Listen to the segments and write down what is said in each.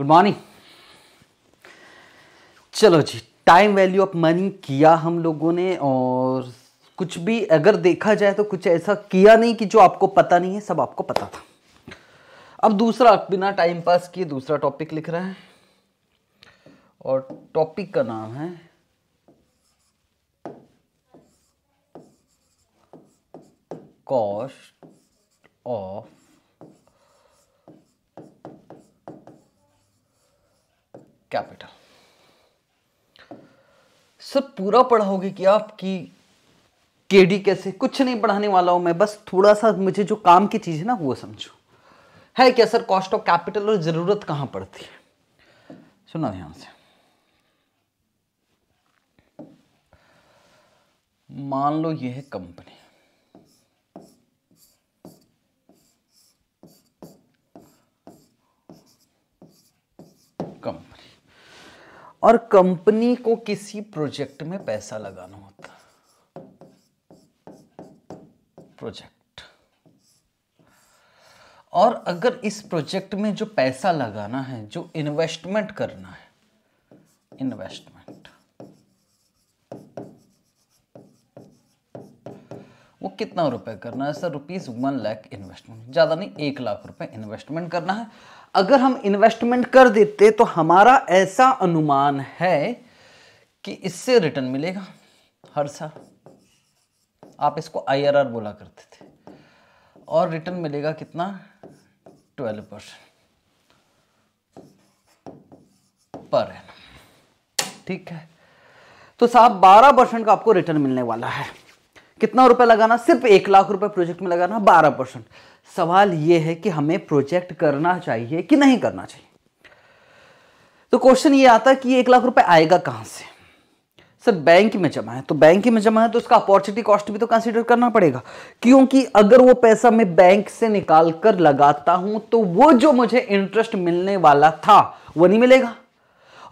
Good morning चलो जी time value of money किया हम लोगों ने और कुछ भी अगर देखा जाए तो कुछ ऐसा किया नहीं कि जो आपको पता नहीं है सब आपको पता था अब दूसरा बिना टाइम पास किए दूसरा टॉपिक लिख रहा है और टॉपिक का नाम है कॉस्ट ऑफ कैपिटल सर पूरा पढ़ाओगे कि आपकी केडी कैसे कुछ नहीं पढ़ाने वाला हूं मैं बस थोड़ा सा मुझे जो काम की चीज़ है ना वो समझो है क्या सर कॉस्ट ऑफ कैपिटल और ज़रूरत कहां पड़ती है सुना ध्यान से मान लो ये है कंपनी और कंपनी को किसी प्रोजेक्ट में पैसा लगाना होता प्रोजेक्ट और अगर इस प्रोजेक्ट में जो पैसा लगाना है जो इन्वेस्टमेंट करना है इन्वेस्टमेंट वो कितना रुपए करना है sir rupees one lakh investment ज्यादा नहीं एक लाख रुपए इन्वेस्टमेंट करना है अगर हम इन्वेस्टमेंट कर देते तो हमारा ऐसा अनुमान है कि इससे रिटर्न मिलेगा हर साल आप इसको आईआरआर बोला करते थे और रिटर्न मिलेगा कितना ट्वेल्व परसेंट पर है ठीक है तो साहब बारह परसेंट का आपको रिटर्न मिलने वाला है कितना रुपए लगाना सिर्फ एक लाख रुपए प्रोजेक्ट में लगाना बारह परसेंट सवाल यह है कि हमें प्रोजेक्ट करना चाहिए कि नहीं करना चाहिए तो क्वेश्चन ये आता है कि एक लाख रुपए आएगा कहां से सर बैंक में जमा है तो बैंक में जमा है तो उसका अपॉर्चुनिटी कॉस्ट भी तो कंसिडर करना पड़ेगा क्योंकि अगर वो पैसा मैं बैंक से निकाल कर लगाता हूं तो वो जो मुझे इंटरेस्ट मिलने वाला था वो नहीं मिलेगा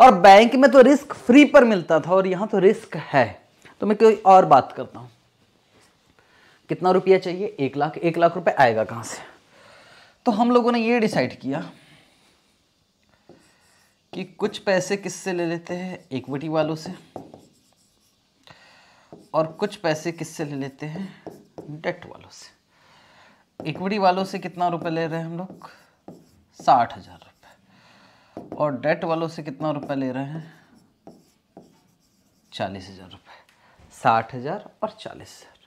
और बैंक में तो रिस्क फ्री पर मिलता था और यहां तो रिस्क है तो मैं कोई और बात करता हूं कितना रुपया चाहिए एक लाख एक लाख रुपए आएगा कहां से तो हम लोगों ने ये डिसाइड किया कि कुछ पैसे किससे ले लेते हैं इक्विटी वालों से और कुछ पैसे किससे ले लेते हैं डेट वालों से इक्विटी वालों से कितना रुपए ले रहे हैं हम लोग साठ हज़ार रुपये और डेट वालों से कितना रुपए ले रहे हैं चालीस हज़ार रुपये साठ हज़ार और चालीस हज़ार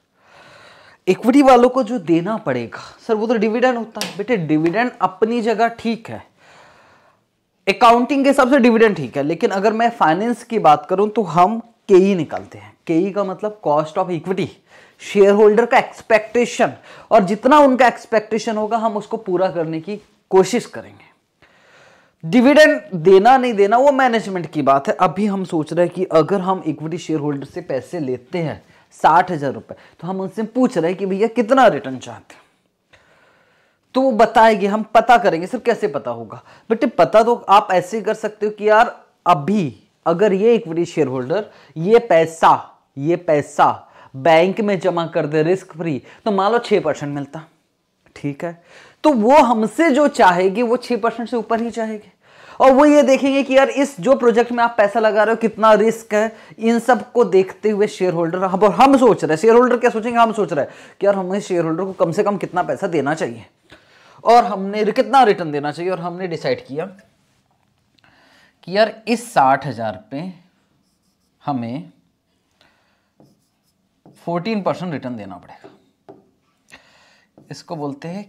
इक्विटी वालों को जो देना पड़ेगा सर वो तो डिविडेंड होता है बेटे डिविडेंड अपनी जगह ठीक है अकाउंटिंग के हिसाब से डिविडेंड ठीक है लेकिन अगर मैं फाइनेंस की बात करूं तो हम के ई e निकालते हैं के ई e का मतलब cost of equity share holder का एक्सपेक्टेशन और जितना उनका एक्सपेक्टेशन होगा हम उसको पूरा करने की कोशिश करेंगे डिविडेंड देना नहीं देना वो मैनेजमेंट की बात है अभी हम सोच रहे हैं कि अगर हम इक्विटी शेयर होल्डर से पैसे लेते हैं साठ हज़ार रुपए तो हम उनसे पूछ रहे हैं कि भैया कितना रिटर्न चाहते हैं तो वो बताएंगे हम पता करेंगे सर कैसे पता होगा बेटे पता तो आप ऐसे कर सकते हो कि यार अभी अगर ये इक्विटी शेयर होल्डर ये पैसा ये पैसा बैंक में जमा कर दे रिस्क फ्री तो मान लो छह परसेंट मिलता ठीक है तो वो हमसे जो चाहेगी वो छह परसेंट से ऊपर ही चाहेगी और वो ये देखेंगे कि यार इस जो प्रोजेक्ट में आप पैसा लगा रहे हो कितना रिस्क है इन सब को देखते हुए शेयर होल्डर हम और हम सोच रहे हैं शेयर होल्डर क्या सोचेंगे हम सोच रहे हैं कि यार हमें शेयर होल्डर को कम से कम कितना पैसा देना चाहिए और हमने कितना रिटर्न देना चाहिए और हमने डिसाइड किया कि यार इस साठ हज़ार पे हमें फोर्टीन परसेंट रिटर्न देना पड़ेगा इसको बोलते हैं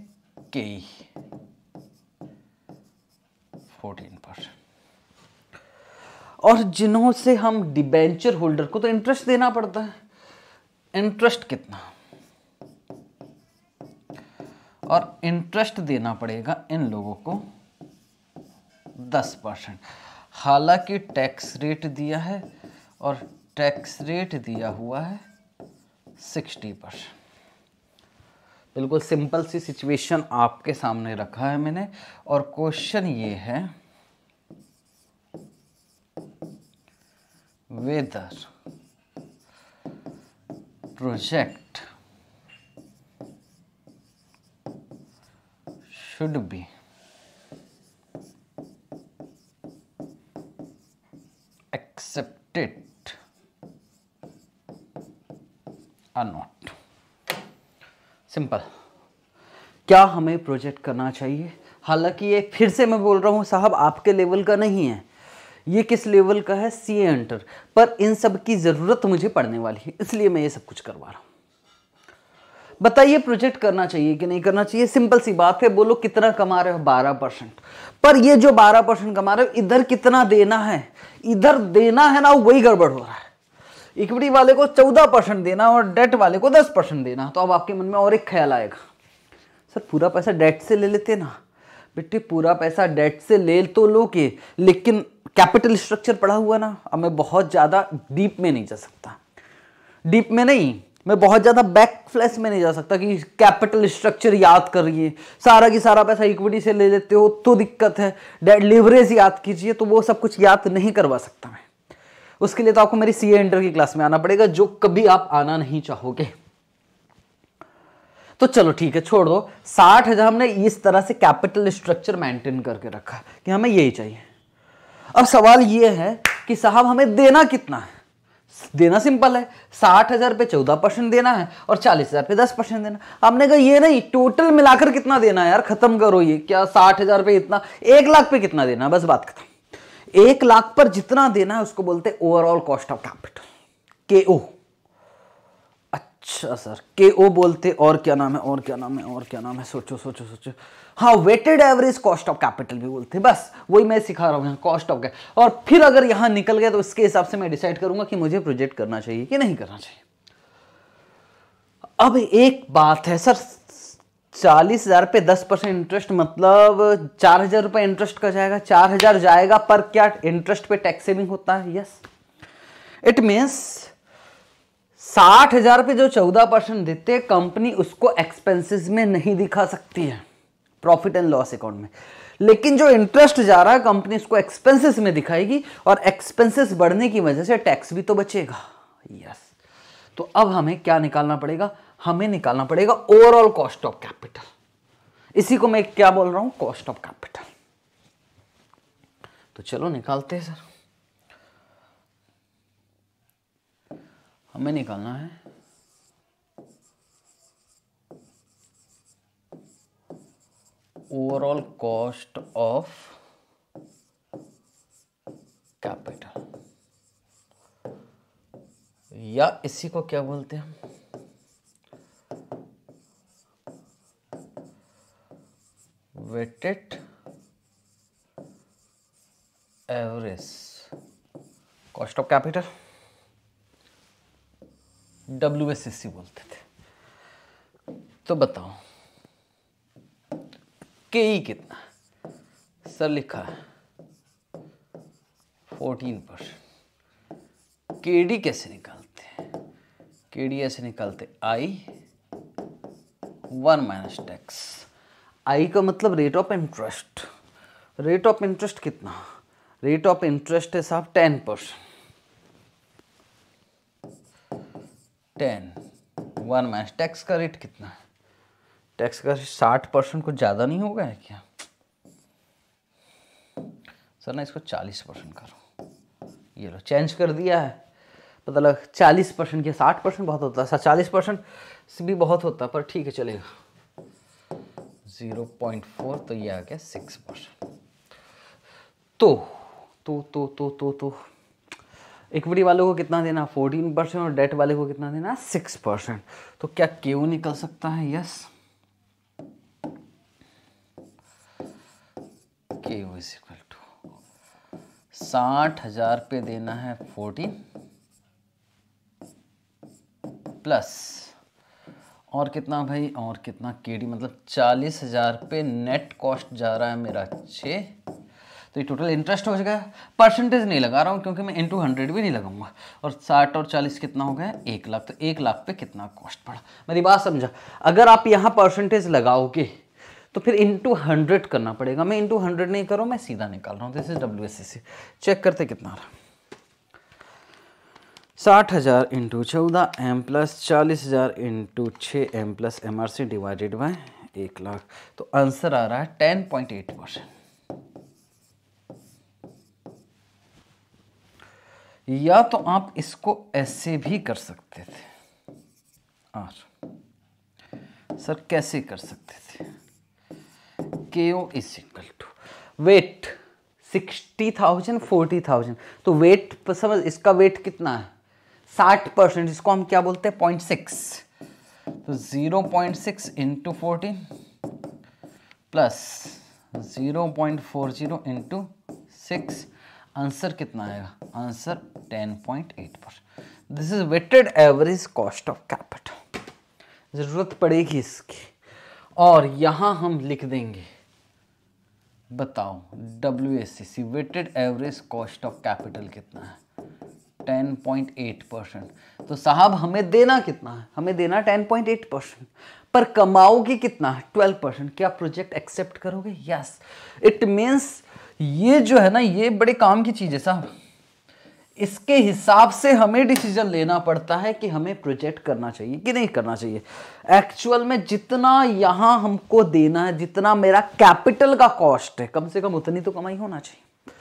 के फोर्टीन परसेंट और जिन्हों से हम डिबेंचर होल्डर को तो इंटरेस्ट देना पड़ता है इंटरेस्ट कितना और इंटरेस्ट देना पड़ेगा इन लोगों को दस परसेंट हालांकि टैक्स रेट दिया है और टैक्स रेट दिया हुआ है सिक्सटी परसेंट बिल्कुल सिंपल सी सिचुएशन आपके सामने रखा है मैंने और क्वेश्चन ये है weather project should be accepted or not simple क्या हमें प्रोजेक्ट करना चाहिए हालांकि ये फिर से मैं बोल रहा हूँ साहब आपके लेवल का नहीं है ये किस लेवल का है सी एंटर पर इन सब की ज़रूरत मुझे पड़ने वाली है इसलिए मैं ये सब कुछ करवा रहा हूं बताइए प्रोजेक्ट करना चाहिए कि नहीं करना चाहिए सिंपल सी बात है बोलो कितना कमा रहे हो बारह परसेंट पर ये जो बारह परसेंट कमा रहे हो इधर कितना देना है इधर देना है ना वही गड़बड़ हो रहा है इक्विटी वाले को चौदह परसेंट देना और डेट वाले को दस परसेंट देना तो अब आपके मन में और एक ख्याल आएगा सर पूरा पैसा डेट से ले लेते ना बेटे पूरा पैसा डेट से ले तो लो के लेकिन कैपिटल स्ट्रक्चर पढ़ा हुआ ना अब मैं बहुत ज़्यादा डीप में नहीं जा सकता डीप में नहीं मैं बहुत ज़्यादा बैक फ्लैश में नहीं जा सकता कि कैपिटल स्ट्रक्चर याद करिए सारा की सारा पैसा इक्विटी से ले लेते हो तो दिक्कत है डेड लिवरेज याद कीजिए तो वो सब कुछ याद नहीं करवा सकता मैं उसके लिए तो आपको मेरी सी इंटर की क्लास में आना पड़ेगा जो कभी आप आना नहीं चाहोगे तो चलो ठीक है छोड़ दो साठ हजार हमने इस तरह से कैपिटल स्ट्रक्चर मेंटेन करके रखा कि हमें यही चाहिए अब सवाल ये है कि साहब हमें देना कितना है देना सिंपल है साठ हज़ार पे चौदह परसेंट देना है और चालीस हज़ार पे दस परसेंट देना हमने कहा ये नहीं टोटल मिलाकर कितना देना है यार ख़त्म करो ये क्या साठ हज़ार पे इतना एक लाख पे कितना देना है बस बात खत्म एक लाख पर जितना देना है उसको बोलते हैं ओवरऑल कॉस्ट ऑफ कैपिटल के ओ अच्छा सर के ओ बोलते और क्या नाम है और क्या नाम है और क्या नाम है सोचो सोचो सोचो हाँ weighted average cost of capital भी बोलते हैं बस वही मैं सिखा रहा हूँ यहाँ कॉस्ट ऑफ और फिर अगर यहाँ निकल गया तो इसके हिसाब से मैं डिसाइड करूंगा कि मुझे प्रोजेक्ट करना चाहिए कि नहीं करना चाहिए अब एक बात है सर चालीस हजार पे दस परसेंट इंटरेस्ट मतलब चार हजार रुपये इंटरेस्ट का जाएगा चार हजार जाएगा पर क्या इंटरेस्ट पे टैक्स सेविंग होता है यस इट मीन्स साठ हजार पे जो चौदह परसेंट देते कंपनी उसको एक्सपेंसेस में नहीं दिखा सकती है प्रॉफिट एंड लॉस अकाउंट में लेकिन जो इंटरेस्ट जा रहा है कंपनी उसको एक्सपेंसेस में दिखाएगी और एक्सपेंसेस बढ़ने की वजह से टैक्स भी तो बचेगा यस तो अब हमें क्या निकालना पड़ेगा हमें निकालना पड़ेगा ओवरऑल कॉस्ट ऑफ कैपिटल इसी को मैं क्या बोल रहा हूं कॉस्ट ऑफ कैपिटल तो चलो निकालते हैं सर हमें निकालना है ओवरऑल कॉस्ट ऑफ कैपिटल या इसी को क्या बोलते हैं weighted average cost of capital W बोलते थे तो बताओ के ई कितना सर लिखा फोर्टीन परसेंट के डी कैसे निकालते हैं के डी ऐसे निकालते I one minus tax I का मतलब rate of interest rate of interest कितना रेट ऑफ इंटरेस्ट है साहब ten percent ten one minus tax का रेट कितना है टैक्स का साठ परसेंट कुछ ज़्यादा नहीं होगा है क्या सर ना इसको चालीस परसेंट करो ये लो चेंज कर दिया है पता मतलब लग चालीस परसेंट या साठ परसेंट बहुत होता है अच्छा, चालीस परसेंट भी बहुत होता पर ठीक है चलेगा ज़ीरो पॉइंट फोर तो ये आ गया सिक्स परसेंट तो तो तो तो तो तो इक्विटी वालों को कितना देना फोर्टीन परसेंट और डेट वाले को कितना देना सिक्स परसेंट तो क्या क्यों निकल सकता है yes yes. Is equal to साठ हजार पे देना है फोर्टीन प्लस और कितना भाई और कितना के डी मतलब चालीस हज़ार पे नेट कॉस्ट जा रहा है मेरा छ तो ये टोटल इंटरेस्ट हो जाएगा परसेंटेज नहीं लगा रहा हूँ क्योंकि मैं टू हंड्रेड भी नहीं लगाऊंगा और साठ और चालीस कितना हो गया एक लाख तो एक लाख पे कितना कॉस्ट पड़ा मेरी बात समझा अगर आप यहाँ परसेंटेज लगाओगे तो फिर इंटू हंड्रेड करना पड़ेगा मैं इंटू हंड्रेड नहीं कर रहा हूँ मैं सीधा निकाल रहा हूँ this is W S C check करते कितना आ रहा साठ हज़ार इंटू चौदह एम प्लस चालीस हज़ार इंटू छः M plus M R C divided by एक लाख तो आंसर आ रहा है टेन पॉइंट एट परसेंट या तो आप इसको ऐसे भी कर सकते थे और सर कैसे कर सकते थे के is equal to weight sixty thousand forty thousand तो वेट समझ इसका वेट कितना है साठ परसेंट इसको हम क्या बोलते हैं पॉइंट सिक्स तो zero point six into fourteen plus zero point four zero into six answer कितना आएगा answer ten point eight percent this is weighted average cost of capital ज़रूरत पड़ेगी इसकी और यहां हम लिख देंगे बताओ W S C C weighted average cost of capital कितना है 10.8 परसेंट तो साहब हमें देना कितना है हमें देना 10.8 परसेंट पर कमाओगे कितना है 12 परसेंट क्या प्रोजेक्ट एक्सेप्ट करोगे यस इट मीन्स ये जो है ना ये बड़े काम की चीज़ है साहब इसके हिसाब से हमें डिसीजन लेना पड़ता है कि हमें प्रोजेक्ट करना चाहिए कि नहीं करना चाहिए एक्चुअल में जितना यहां हमको देना है जितना मेरा कैपिटल का कॉस्ट है कम से कम उतनी तो कमाई होना चाहिए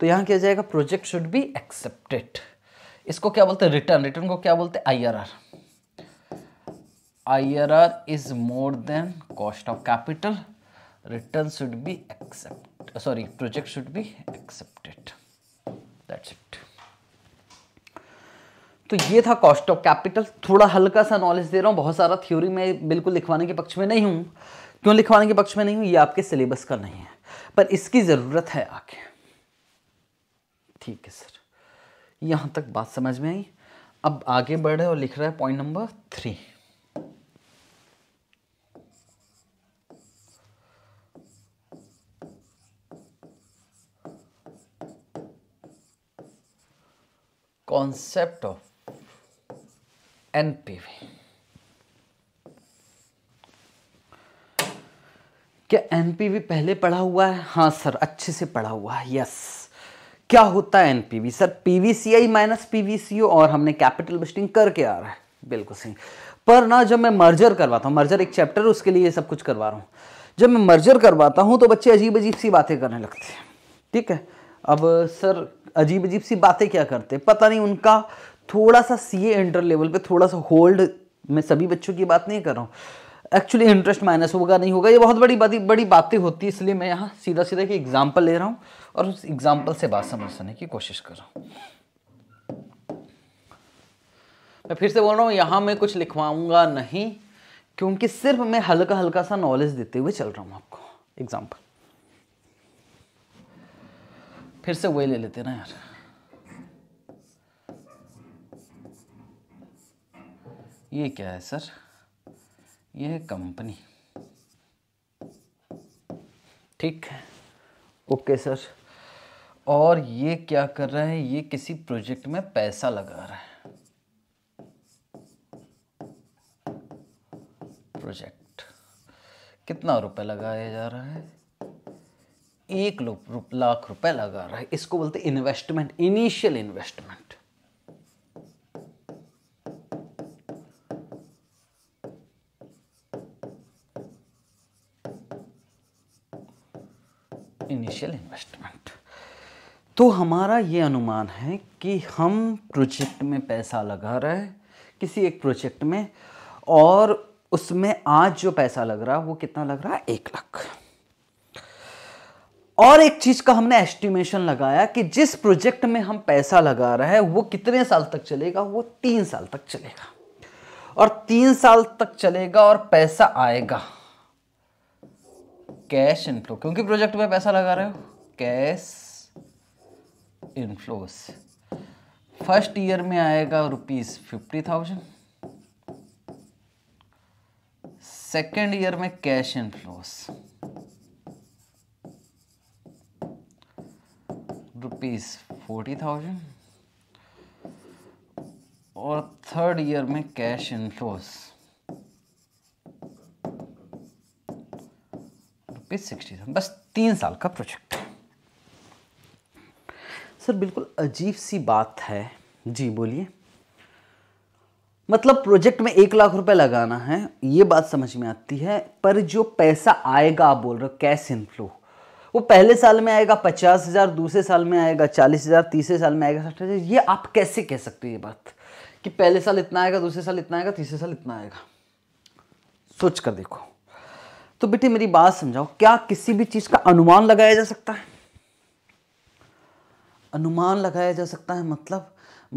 तो यहां किया जाएगा प्रोजेक्ट शुड बी एक्सेप्टेड इसको क्या बोलते हैं रिटर्न रिटर्न को क्या बोलते हैं I R R I R R is more than cost of capital return should be accept sorry project should be accepted that's it तो ये था कॉस्ट ऑफ कैपिटल थोड़ा हल्का सा नॉलेज दे रहा हूँ बहुत सारा थ्योरी मैं बिल्कुल लिखवाने के पक्ष में नहीं हूँ क्यों लिखवाने के पक्ष में नहीं हूँ ये आपके सिलेबस का नहीं है पर इसकी ज़रूरत है आगे ठीक है सर यहाँ तक बात समझ में आई अब आगे बढ़ रहे और लिख रहा है point number three concept of NPV क्या एनपीवी पहले पढ़ा हुआ है हाँ सर अच्छे से पढ़ा हुआ है यस क्या होता है NPV sir PVCI minus PVCO और हमने कैपिटल बिस्टिंग करके आ रहा है बिल्कुल सही पर ना जब मैं मर्जर करवाता हूँ मर्जर एक चैप्टर उसके लिए सब कुछ करवा रहा हूँ जब मैं मर्जर करवाता हूँ तो बच्चे अजीब अजीब सी बातें करने लगते हैं ठीक है अब सर अजीब अजीब सी बातें क्या करते पता नहीं उनका थोड़ा सा सी ए इंटर लेवल पे थोड़ा सा होल्ड मैं सभी बच्चों की बात नहीं कर रहा हूँ एक्चुअली इंटरेस्ट माइनस होगा नहीं होगा ये बहुत बड़ी बड़ी बड़ी बातें होती है इसलिए मैं यहाँ सीधा सीधा एक एग्जाम्पल ले रहा हूँ और उस एग्जाम्पल से बात समझने की कोशिश कर रहा हूँ मैं फिर से बोल रहा हूँ यहाँ मैं कुछ लिखवाऊंगा नहीं क्योंकि सिर्फ मैं हल्का हल्का सा नॉलेज देते हुए चल रहा हूँ आपको एग्जाम्पल फिर से वही ले लेते ना यार ये क्या है सर ये है कंपनी ठीक है ओके सर और ये क्या कर रहा है ये किसी प्रोजेक्ट में पैसा लगा रहा है प्रोजेक्ट कितना रुपए लगाया जा रहा है एक लाख रुपए लगा रहा है इसको बोलते investment initial investment financial investment तो हमारा ये अनुमान है कि हम प्रोजेक्ट में पैसा लगा रहे हैं किसी एक प्रोजेक्ट में और उसमें आज जो पैसा लग रहा है वो कितना लग रहा है एक लाख और एक चीज का हमने एस्टिमेशन लगाया कि जिस प्रोजेक्ट में हम पैसा लगा रहे हैं वो कितने साल तक चलेगा वो तीन साल तक चलेगा और तीन साल तक चलेगा और पैसा आएगा कैश इनफ्लो क्योंकि प्रोजेक्ट में पैसा लगा रहे हो कैश इनफ्लोस फर्स्ट ईयर में आएगा rupees fifty thousand second year में cash inflows rupees forty thousand और थर्ड ईयर में कैश इनफ्लोस रुपीज सिक्सटी बस तीन साल का प्रोजेक्ट सर बिल्कुल अजीब सी बात है जी बोलिए मतलब प्रोजेक्ट में एक लाख रुपए लगाना है ये बात समझ में आती है पर जो पैसा आएगा आप बोल रहे हो कैश इनफ्लो वो पहले साल में आएगा पचास हज़ार दूसरे साल में आएगा चालीस हज़ार तीसरे साल में आएगा साठ हज़ार ये आप कैसे कह सकते हो ये बात कि पहले साल इतना आएगा दूसरे साल इतना आएगा तीसरे साल इतना आएगा सोच कर देखो तो बेटे मेरी बात समझाओ क्या किसी भी चीज़ का अनुमान लगाया जा सकता है अनुमान लगाया जा सकता है मतलब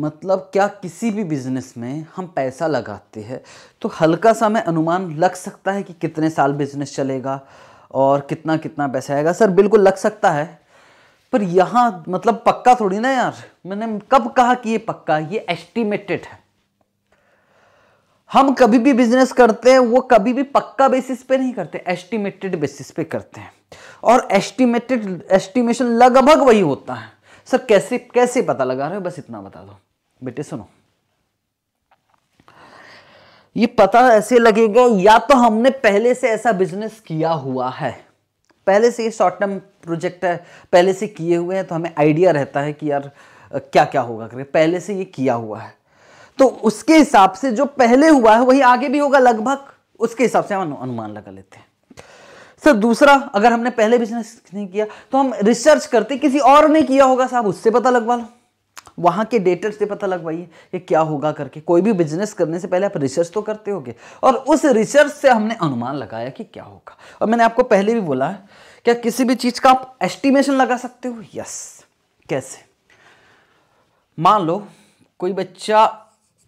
मतलब क्या किसी भी बिजनेस में हम पैसा लगाते हैं तो हल्का सा मैं अनुमान लग सकता है कि कितने साल बिजनेस चलेगा और कितना कितना पैसा आएगा सर बिल्कुल लग सकता है पर यहाँ मतलब पक्का थोड़ी ना यार मैंने कब कहा कि ये पक्का ये एस्टिमेटेड है हम कभी भी बिजनेस करते हैं वो कभी भी पक्का बेसिस पे नहीं करते एस्टिमेटेड बेसिस पे करते हैं और एस्टिमेटेड एस्टिमेशन लगभग वही होता है सर कैसे कैसे पता लगा रहे हो बस इतना बता दो बेटे सुनो ये पता ऐसे लगेगा या तो हमने पहले से ऐसा बिजनेस किया हुआ है पहले से ये शॉर्ट टर्म प्रोजेक्ट है पहले से किए हुए हैं तो हमें आइडिया रहता है कि यार क्या क्या होगा करके पहले से ये किया हुआ है तो उसके हिसाब से जो पहले हुआ है वही आगे भी होगा लगभग उसके हिसाब से हम अनुमान लगा लेते हैं सर दूसरा अगर हमने पहले बिजनेस नहीं किया तो हम रिसर्च करते किसी और ने किया होगा साहब उससे पता लगवा लो वहां के डेटर से पता लगवाइए कि क्या होगा करके कोई भी बिजनेस करने से पहले आप रिसर्च तो करते होगे और उस रिसर्च से हमने अनुमान लगाया कि क्या होगा और मैंने आपको पहले भी बोला है क्या किसी भी चीज़ का आप एस्टिमेशन लगा सकते हो यस कैसे मान लो कोई बच्चा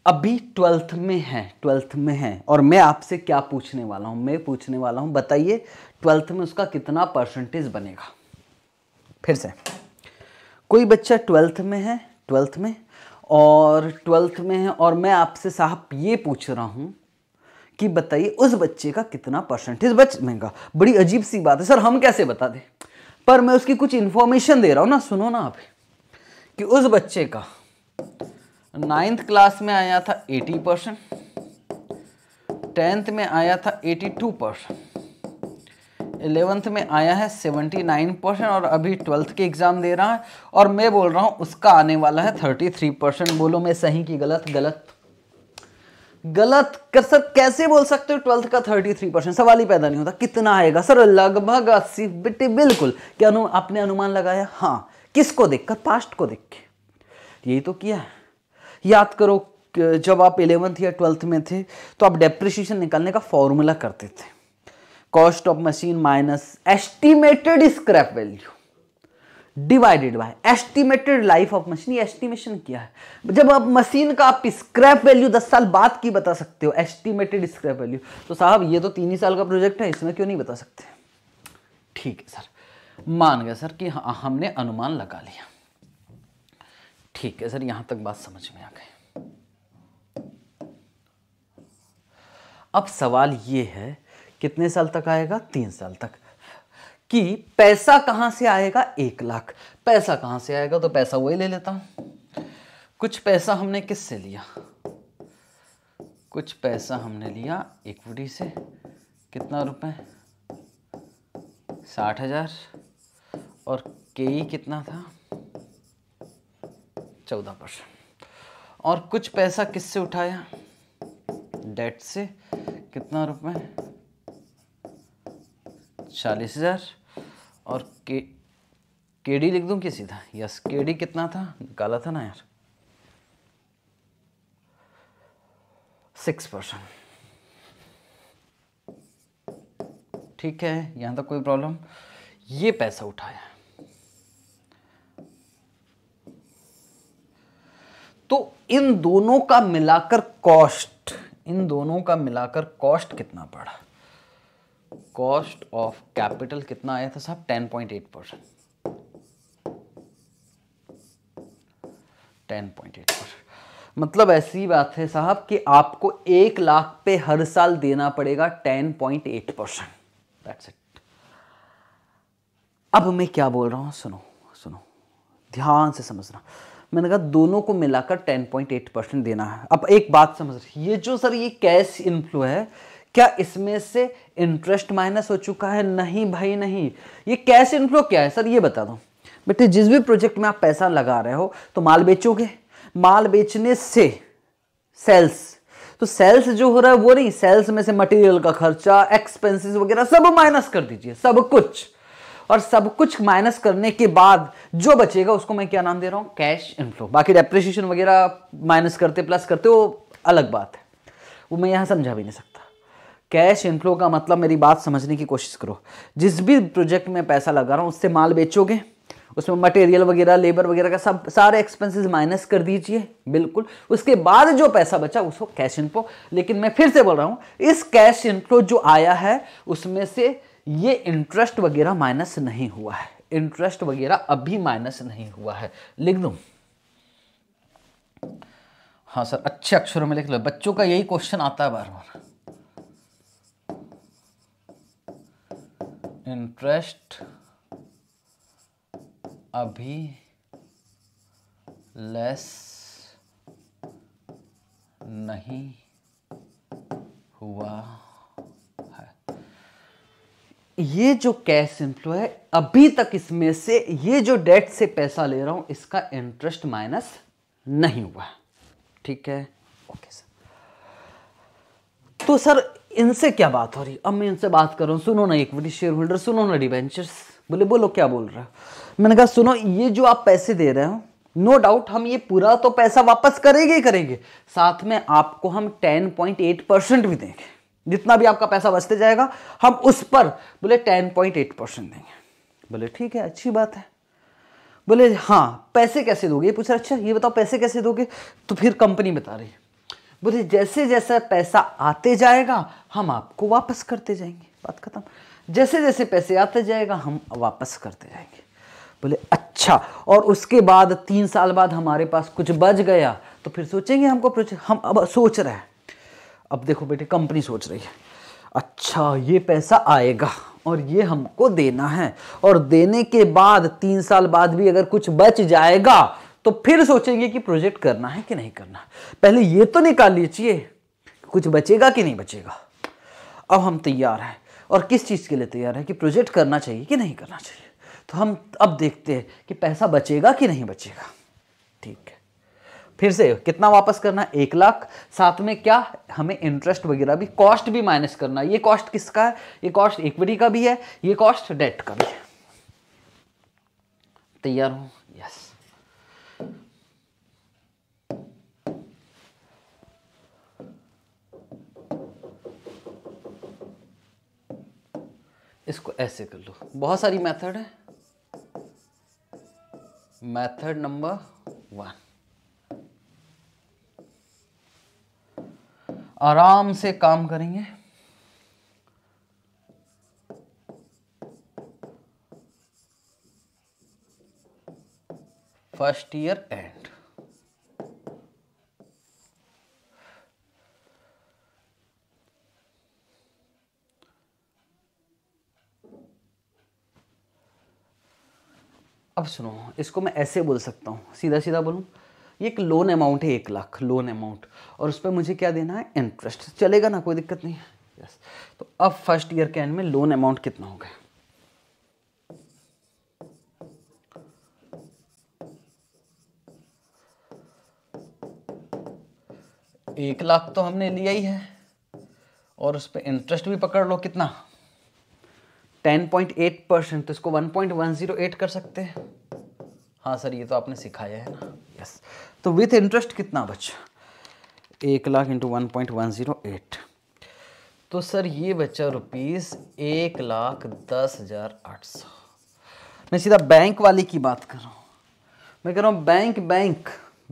अभी ट्वेल्थ में है ट्वेल्थ में है और मैं आपसे क्या पूछने वाला हूँ मैं पूछने वाला हूँ बताइए ट्वेल्थ में उसका कितना परसेंटेज बनेगा फिर से कोई बच्चा ट्वेल्थ में है ट्वेल्थ में और ट्वेल्थ में है और मैं आपसे साहब ये पूछ रहा हूँ कि बताइए उस बच्चे का कितना परसेंटेज बच महंगा बड़ी अजीब सी बात है सर हम कैसे बता दें पर मैं उसकी कुछ इन्फॉर्मेशन दे रहा हूँ ना सुनो ना आप कि उस बच्चे का नाइन्थ क्लास में आया था 80 परसेंट टेंथ में आया था 82 परसेंट एलेवेंथ में आया है 79 परसेंट और अभी ट्वेल्थ के एग्ज़ाम दे रहा है और मैं बोल रहा हूँ उसका आने वाला है 33 परसेंट बोलो मैं सही की गलत गलत गलत कर सर कैसे बोल सकते हो ट्वेल्थ का थर्टी थ्री परसेंट सवाल ही पैदा नहीं होता कितना आएगा सर लगभग अस्सी बेटे बिल्कुल क्या अनु, आपने अनुमान लगाया हाँ किसको देखकर पास्ट को देख के यही तो किया है याद करो जब आप इलेवंथ या ट्वेल्थ में थे तो आप डेप्रिशिएशन निकालने का फॉर्मूला करते थे cost of machine minus estimated scrap value divided by estimated life of machine estimation किया है जब आप मशीन का आप स्क्रैप वैल्यू दस साल बाद की बता सकते हो एस्टिमेटेड स्क्रैप वैल्यू तो साहब ये तो तीन ही साल का प्रोजेक्ट है इसमें क्यों नहीं बता सकते ठीक है सर मान गए सर कि हमने अनुमान लगा लिया ठीक है सर यहां तक बात समझ में आ अब सवाल ये है कितने साल तक आएगा तीन साल तक कि पैसा कहां से आएगा एक लाख पैसा कहां से आएगा तो पैसा वही ले लेता हूं कुछ पैसा हमने किससे लिया कुछ पैसा हमने लिया इक्विटी से कितना रुपए साठ हजार और के कितना था चौदह परसेंट और कुछ पैसा किससे उठाया डेट से कितना रुपए चालीस हज़ार और के केडी लिख दूं किसी था यस केडी कितना था निकाला था ना यार सिक्स परसेंट ठीक है यहाँ तक कोई प्रॉब्लम ये पैसा उठाया तो इन दोनों का मिलाकर कॉस्ट इन दोनों का मिलाकर कॉस्ट कितना पड़ा कॉस्ट ऑफ कैपिटल कितना आया था साहब 10.8 percent ten point eight percent मतलब ऐसी बात है साहब कि आपको एक लाख पे हर साल देना पड़ेगा ten point eight percent that's it अब मैं क्या बोल रहा हूं सुनो सुनो ध्यान से समझना मैंने कहा दोनों को मिलाकर 10.8 परसेंट देना है अब एक बात समझ रही ये जो सर ये कैश इनफ्लो है क्या इसमें से इंटरेस्ट माइनस हो चुका है नहीं भाई नहीं ये कैश इनफ्लो क्या है सर ये बता दो बेटे जिस भी प्रोजेक्ट में आप पैसा लगा रहे हो तो माल बेचोगे माल बेचने से सेल्स तो सेल्स जो हो रहा है वो नहीं सेल्स में से मटेरियल का खर्चा एक्सपेंसेस वगैरह सब माइनस कर दीजिए सब कुछ और सब कुछ माइनस करने के बाद जो बचेगा उसको मैं क्या नाम दे रहा हूँ कैश इनफ्लो बाकी डेप्रिसिएशन वगैरह माइनस करते प्लस करते वो अलग बात है वो मैं यहाँ समझा भी नहीं सकता कैश इनफ्लो का मतलब मेरी बात समझने की कोशिश करो जिस भी प्रोजेक्ट में पैसा लगा रहा हूँ उससे माल बेचोगे उसमें मटेरियल वगैरह लेबर वगैरह का सब सारे एक्सपेंसेस माइनस कर दीजिए बिल्कुल उसके बाद जो पैसा बचा उसको कैश इनफ्लो लेकिन मैं फिर से बोल रहा हूँ इस कैश इनफ्लो जो आया है उसमें से ये इंटरेस्ट वगैरह माइनस नहीं हुआ है इंटरेस्ट वगैरह अभी माइनस नहीं हुआ है लिख दू हाँ सर अच्छे अक्षरों में लिख लो बच्चों का यही क्वेश्चन आता है बार बार इंटरेस्ट अभी लेस नहीं हुआ ये जो कैश इनफ्लो है अभी तक इसमें से ये जो डेट से पैसा ले रहा हूँ इसका इंटरेस्ट माइनस नहीं हुआ ठीक है ओके सर तो सर इनसे क्या बात हो रही अब मैं इनसे बात कर रहा हूँ सुनो ना इक्विटी शेयर होल्डर सुनो ना डिवेंचर्स बोले बोलो क्या बोल रहा मैंने कहा सुनो ये जो आप पैसे दे रहे हो नो no डाउट हम ये पूरा तो पैसा वापस करेंगे ही करेंगे साथ में आपको हम एट परसेंट भी देंगे जितना भी आपका पैसा बचते जाएगा हम उस पर बोले टेन पॉइंट एट परसेंट देंगे बोले ठीक है अच्छी बात है बोले हाँ पैसे कैसे दोगे ये पूछ रहा अच्छा ये बताओ पैसे कैसे दोगे तो फिर कंपनी बता रही है बोले जैसे जैसे पैसा आते जाएगा हम आपको वापस करते जाएंगे बात खत्म जैसे जैसे पैसे आते जाएगा हम वापस करते जाएंगे बोले अच्छा और उसके बाद तीन साल बाद हमारे पास कुछ बच गया तो फिर सोचेंगे हमको हम अब सोच रहे हैं अब देखो बेटे कंपनी सोच रही है अच्छा ये पैसा आएगा और ये हमको देना है और देने के बाद तीन साल बाद भी अगर कुछ बच जाएगा तो फिर सोचेंगे कि प्रोजेक्ट करना है कि नहीं करना पहले ये तो निकाल लीजिए कुछ बचेगा कि नहीं बचेगा अब हम तैयार हैं और किस चीज़ के लिए तैयार है कि प्रोजेक्ट करना चाहिए कि नहीं करना चाहिए तो हम अब देखते हैं कि पैसा बचेगा कि नहीं बचेगा फिर से कितना वापस करना एक लाख साथ में क्या हमें इंटरेस्ट वगैरह भी कॉस्ट भी माइनस करना ये कॉस्ट किसका है ये कॉस्ट इक्विटी का भी है ये कॉस्ट डेट का भी है तैयार हूं यस इसको ऐसे कर लो बहुत सारी मेथड है मेथड नंबर वन आराम से काम करेंगे फर्स्ट ईयर एंड अब सुनो इसको मैं ऐसे बोल सकता हूं सीधा सीधा बोलू ये एक लोन अमाउंट है एक लाख लोन अमाउंट और उस पर मुझे क्या देना है इंटरेस्ट चलेगा ना कोई दिक्कत नहीं है यस तो अब फर्स्ट ईयर के एंड में लोन अमाउंट कितना हो गया एक लाख तो हमने लिया ही है और उस पर इंटरेस्ट भी पकड़ लो कितना टेन पॉइंट एट परसेंट तो इसको एट कर सकते हैं हाँ सर ये तो आपने सिखाया है ना यस तो विथ इंटरेस्ट कितना बचा एक lakh into one point one zero eight तो सर ये बचा रुपीज़ एक लाख दस हज़ार आठ सौ मैं सीधा बैंक वाले की बात कर रहा हूँ मैं कह रहा हूँ बैंक बैंक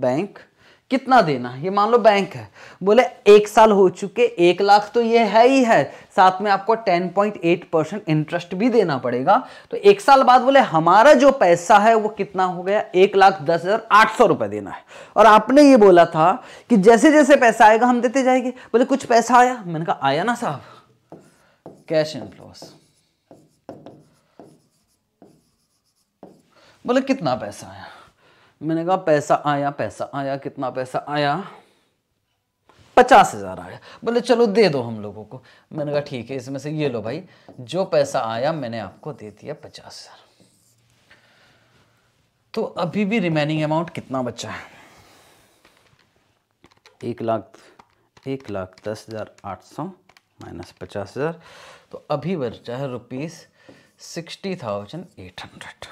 बैंक कितना देना ये मान लो बैंक है बोले एक साल हो चुके एक लाख तो ये है ही है साथ में आपको 10.8 परसेंट इंटरेस्ट भी देना पड़ेगा तो एक साल बाद बोले हमारा जो पैसा है वो कितना हो गया एक लाख दस हज़ार आठ सौ रुपए देना है और आपने ये बोला था कि जैसे जैसे पैसा आएगा हम देते जाएंगे बोले कुछ पैसा आया मैंने कहा आया ना साहब कैश इनफ्लोस बोले कितना पैसा आया मैंने कहा पैसा आया पैसा आया कितना पैसा आया पचास हज़ार आया बोले चलो दे दो हम लोगों को मैंने कहा ठीक है इसमें से ये लो भाई जो पैसा आया मैंने आपको दे दिया पचास हज़ार तो अभी भी रिमेनिंग अमाउंट कितना बचा है एक लाख एक लाख दस हज़ार आठ सौ माइनस पचास हज़ार तो अभी बचा है rupees sixty thousand eight hundred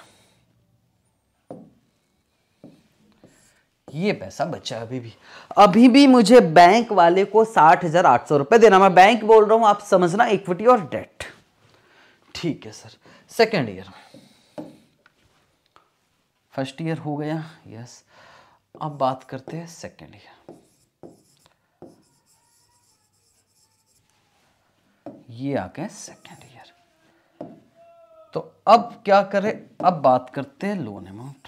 ये पैसा बचा अभी भी अभी भी मुझे बैंक वाले को साठ हजार आठ सौ रुपए देना मैं बैंक बोल रहा हूं आप समझना इक्विटी और डेट ठीक है sir second year first year हो गया यस अब बात करते हैं सेकेंड ईयर ये आ गए सेकेंड ईयर तो अब क्या करें अब बात करते हैं लोन अमाउंट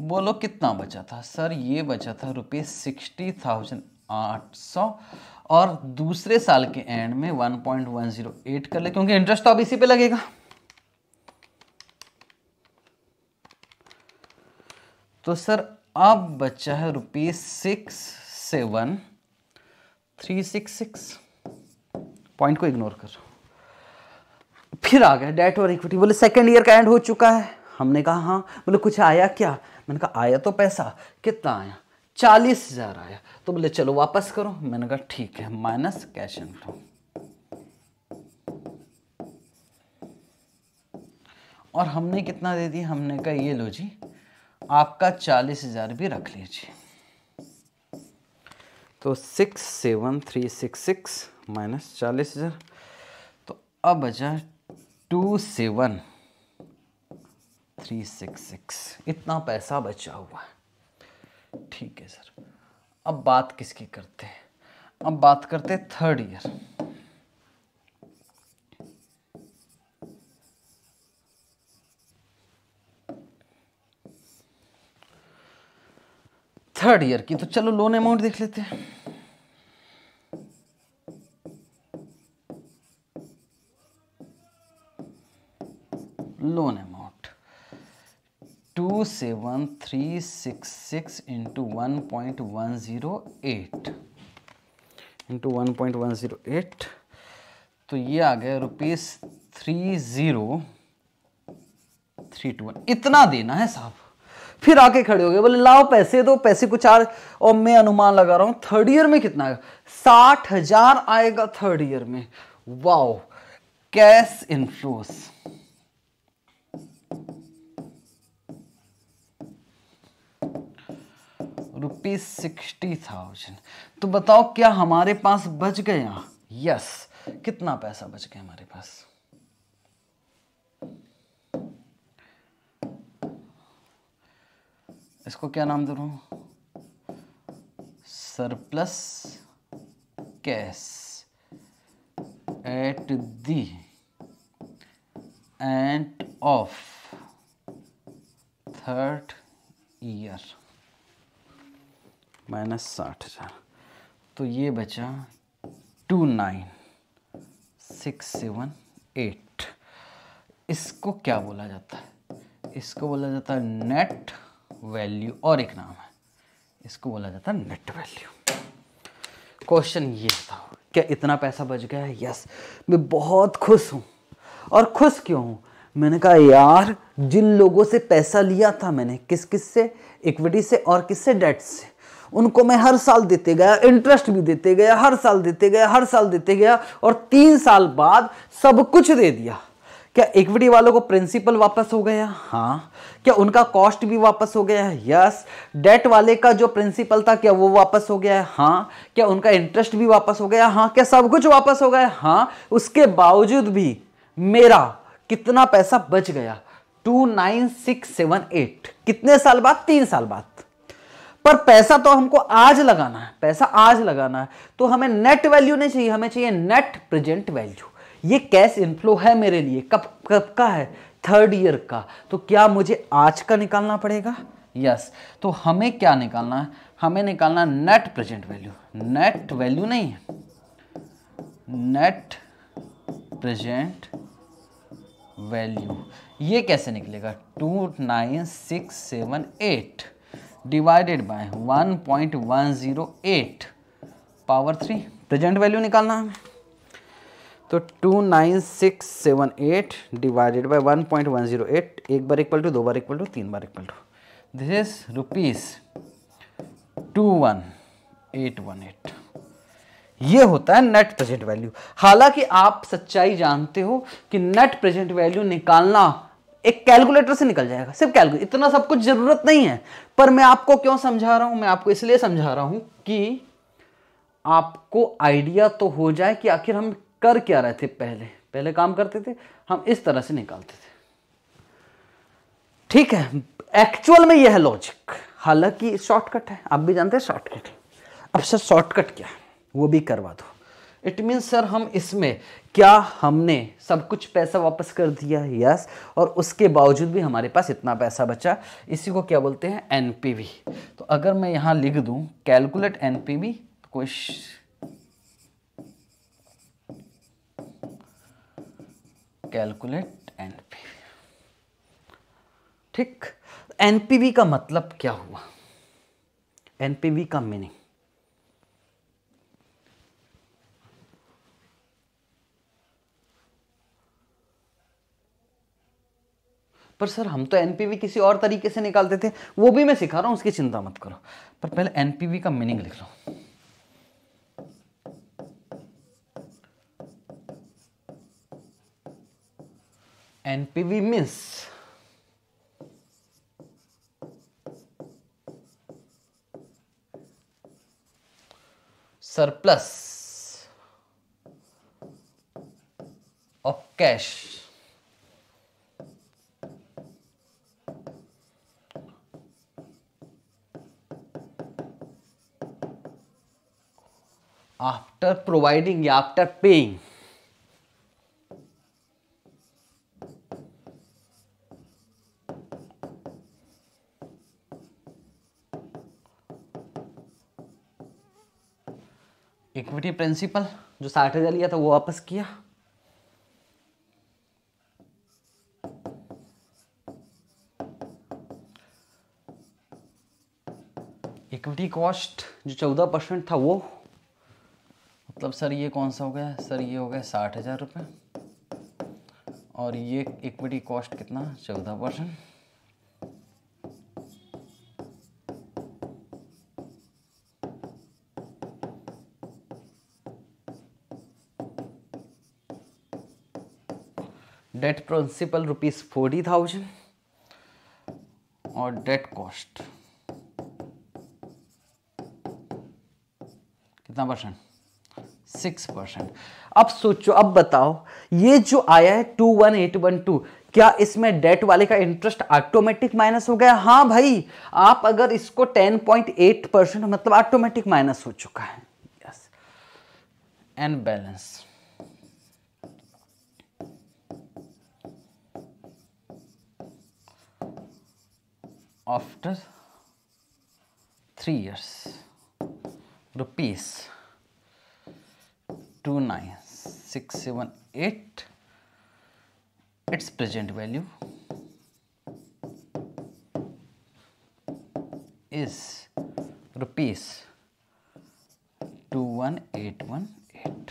बोलो कितना बचा था सर ये बचा था रुपये सिक्सटी थाउजेंड आठ सौ और दूसरे साल के एंड में one point one zero eight कर ले क्योंकि इंटरेस्ट तो अब इसी पे लगेगा तो सर अब बचा है रुपये six seven three six six point को इग्नोर कर फिर आ गया डेट और इक्विटी बोले सेकेंड ईयर का एंड हो चुका है हमने कहा हाँ बोले कुछ आया क्या मैंने कहा आया तो पैसा कितना आया चालीस हज़ार आया तो बोले चलो वापस करो मैंने कहा ठीक है माइनस कैश इनफ्लो और हमने कितना दे दिया हमने कहा ये लो जी आपका चालीस हज़ार भी रख लीजिए तो six seven three six six minus चालीस हज़ार तो अब बचा two seven three six six इतना पैसा बचा हुआ है ठीक है सर अब बात किसकी करते हैं अब बात करते हैं थर्ड ईयर थर्ड ईयर की तो चलो लोन अमाउंट देख लेते हैं loan amount two seven three six six into one point one zero eight into one point one zero eight तो ये आ गया rupees three zero three two one इतना देना है साहब फिर आके खड़े हो गए बोले लाओ पैसे दो पैसे कुछ आ और मैं अनुमान लगा रहा हूँ थर्ड ईयर में कितना आएगा साठ हजार आएगा थर्ड ईयर में wow cash inflows rupees sixty thousand तो बताओ क्या हमारे पास बच गए यस कितना पैसा बच गया हमारे पास इसको क्या नाम दे रहा हूं surplus cash at the end of third year minus साठ हज़ार तो ये बचा two nine six seven eight इसको क्या बोला जाता है इसको बोला जाता है नेट वैल्यू और एक नाम है इसको बोला जाता है नेट वैल्यू क्वेश्चन ये था क्या इतना पैसा बच गया है यस मैं बहुत खुश हूँ और खुश क्यों हूँ मैंने कहा यार जिन लोगों से पैसा लिया था मैंने किस किस से इक्विटी से और किस से डेट से उनको मैं हर साल देते गया इंटरेस्ट भी देते गया हर साल देते गया हर साल देते गया और तीन साल बाद सब कुछ दे दिया क्या इक्विटी वालों को प्रिंसिपल वापस हो गया हाँ क्या उनका कॉस्ट भी वापस हो गया है यस डेट वाले का जो प्रिंसिपल था क्या वो वापस हो गया है हाँ क्या उनका इंटरेस्ट भी वापस हो गया हाँ क्या सब कुछ वापस हो गया हाँ उसके बावजूद भी मेरा कितना पैसा बच गया two nine six seven eight कितने साल बाद तीन साल बाद पर पैसा तो हमको आज लगाना है पैसा आज लगाना है तो हमें नेट वैल्यू नहीं चाहिए हमें चाहिए नेट प्रेजेंट वैल्यू ये कैश इनफ्लो है मेरे लिए कब कब का है थर्ड ईयर का तो क्या मुझे आज का निकालना पड़ेगा यस तो हमें क्या निकालना है हमें निकालना net present value net value नहीं है नेट प्रेजेंट वैल्यू ये कैसे निकलेगा two nine six seven eight divided by 1.108 power three present value निकालना हमें तो 29678 डिवाइडेड बाय 1.108 एक बार इक्वल टू दो बार इक्वल टू तीन बार equal to this is rupees two one eight one eight ये होता है नेट प्रेजेंट वैल्यू हालांकि आप सच्चाई जानते हो कि नेट प्रेजेंट वैल्यू निकालना एक कैलकुलेटर से निकल जाएगा सिर्फ कैलकुलेटर इतना सब कुछ जरूरत नहीं है पर मैं आपको क्यों समझा रहा हूं मैं आपको इसलिए समझा रहा हूं कि आपको आइडिया तो हो जाए कि आखिर हम कर क्या रहे थे पहले पहले काम करते थे हम इस तरह से निकालते थे ठीक है एक्चुअल में यह है लॉजिक हालांकि शॉर्टकट है आप भी जानते हैं शॉर्टकट अब सर शॉर्टकट क्या है वो भी करवा दो इट मीन्स सर हम इसमें क्या हमने सब कुछ पैसा वापस कर दिया यस और उसके बावजूद भी हमारे पास इतना पैसा बचा इसी को क्या बोलते हैं एन तो अगर मैं यहाँ लिख दूँ calculate N P V calculate N ठीक एन का मतलब क्या हुआ एन का मीनिंग पर सर हम तो एनपीवी किसी और तरीके से निकालते थे वो भी मैं सिखा रहा हूं उसकी चिंता मत करो पर पहले एनपीवी का मीनिंग लिख लो NPV means surplus of cash after providing या आफ्टर पेइंग इक्विटी प्रिंसिपल जो साठ हजार लिया था वो वापस किया इक्विटी कॉस्ट जो चौदह परसेंट था वो मतलब सर ये कौन सा हो गया सर ये हो गया साठ हज़ार रुपये और ये इक्विटी कॉस्ट कितना चौदह percent debt principal rupees forty thousand और डेट कॉस्ट कितना परसेंट सिक्स परसेंट अब सोचो अब बताओ ये जो आया है two one eight one two क्या इसमें डेट वाले का इंटरेस्ट ऑटोमेटिक माइनस हो गया हाँ भाई आप अगर इसको टेन पॉइंट एट परसेंट मतलब ऑटोमेटिक माइनस हो चुका है yes and balance after three years rupees two nine six seven eight it's present rupees two one eight one eight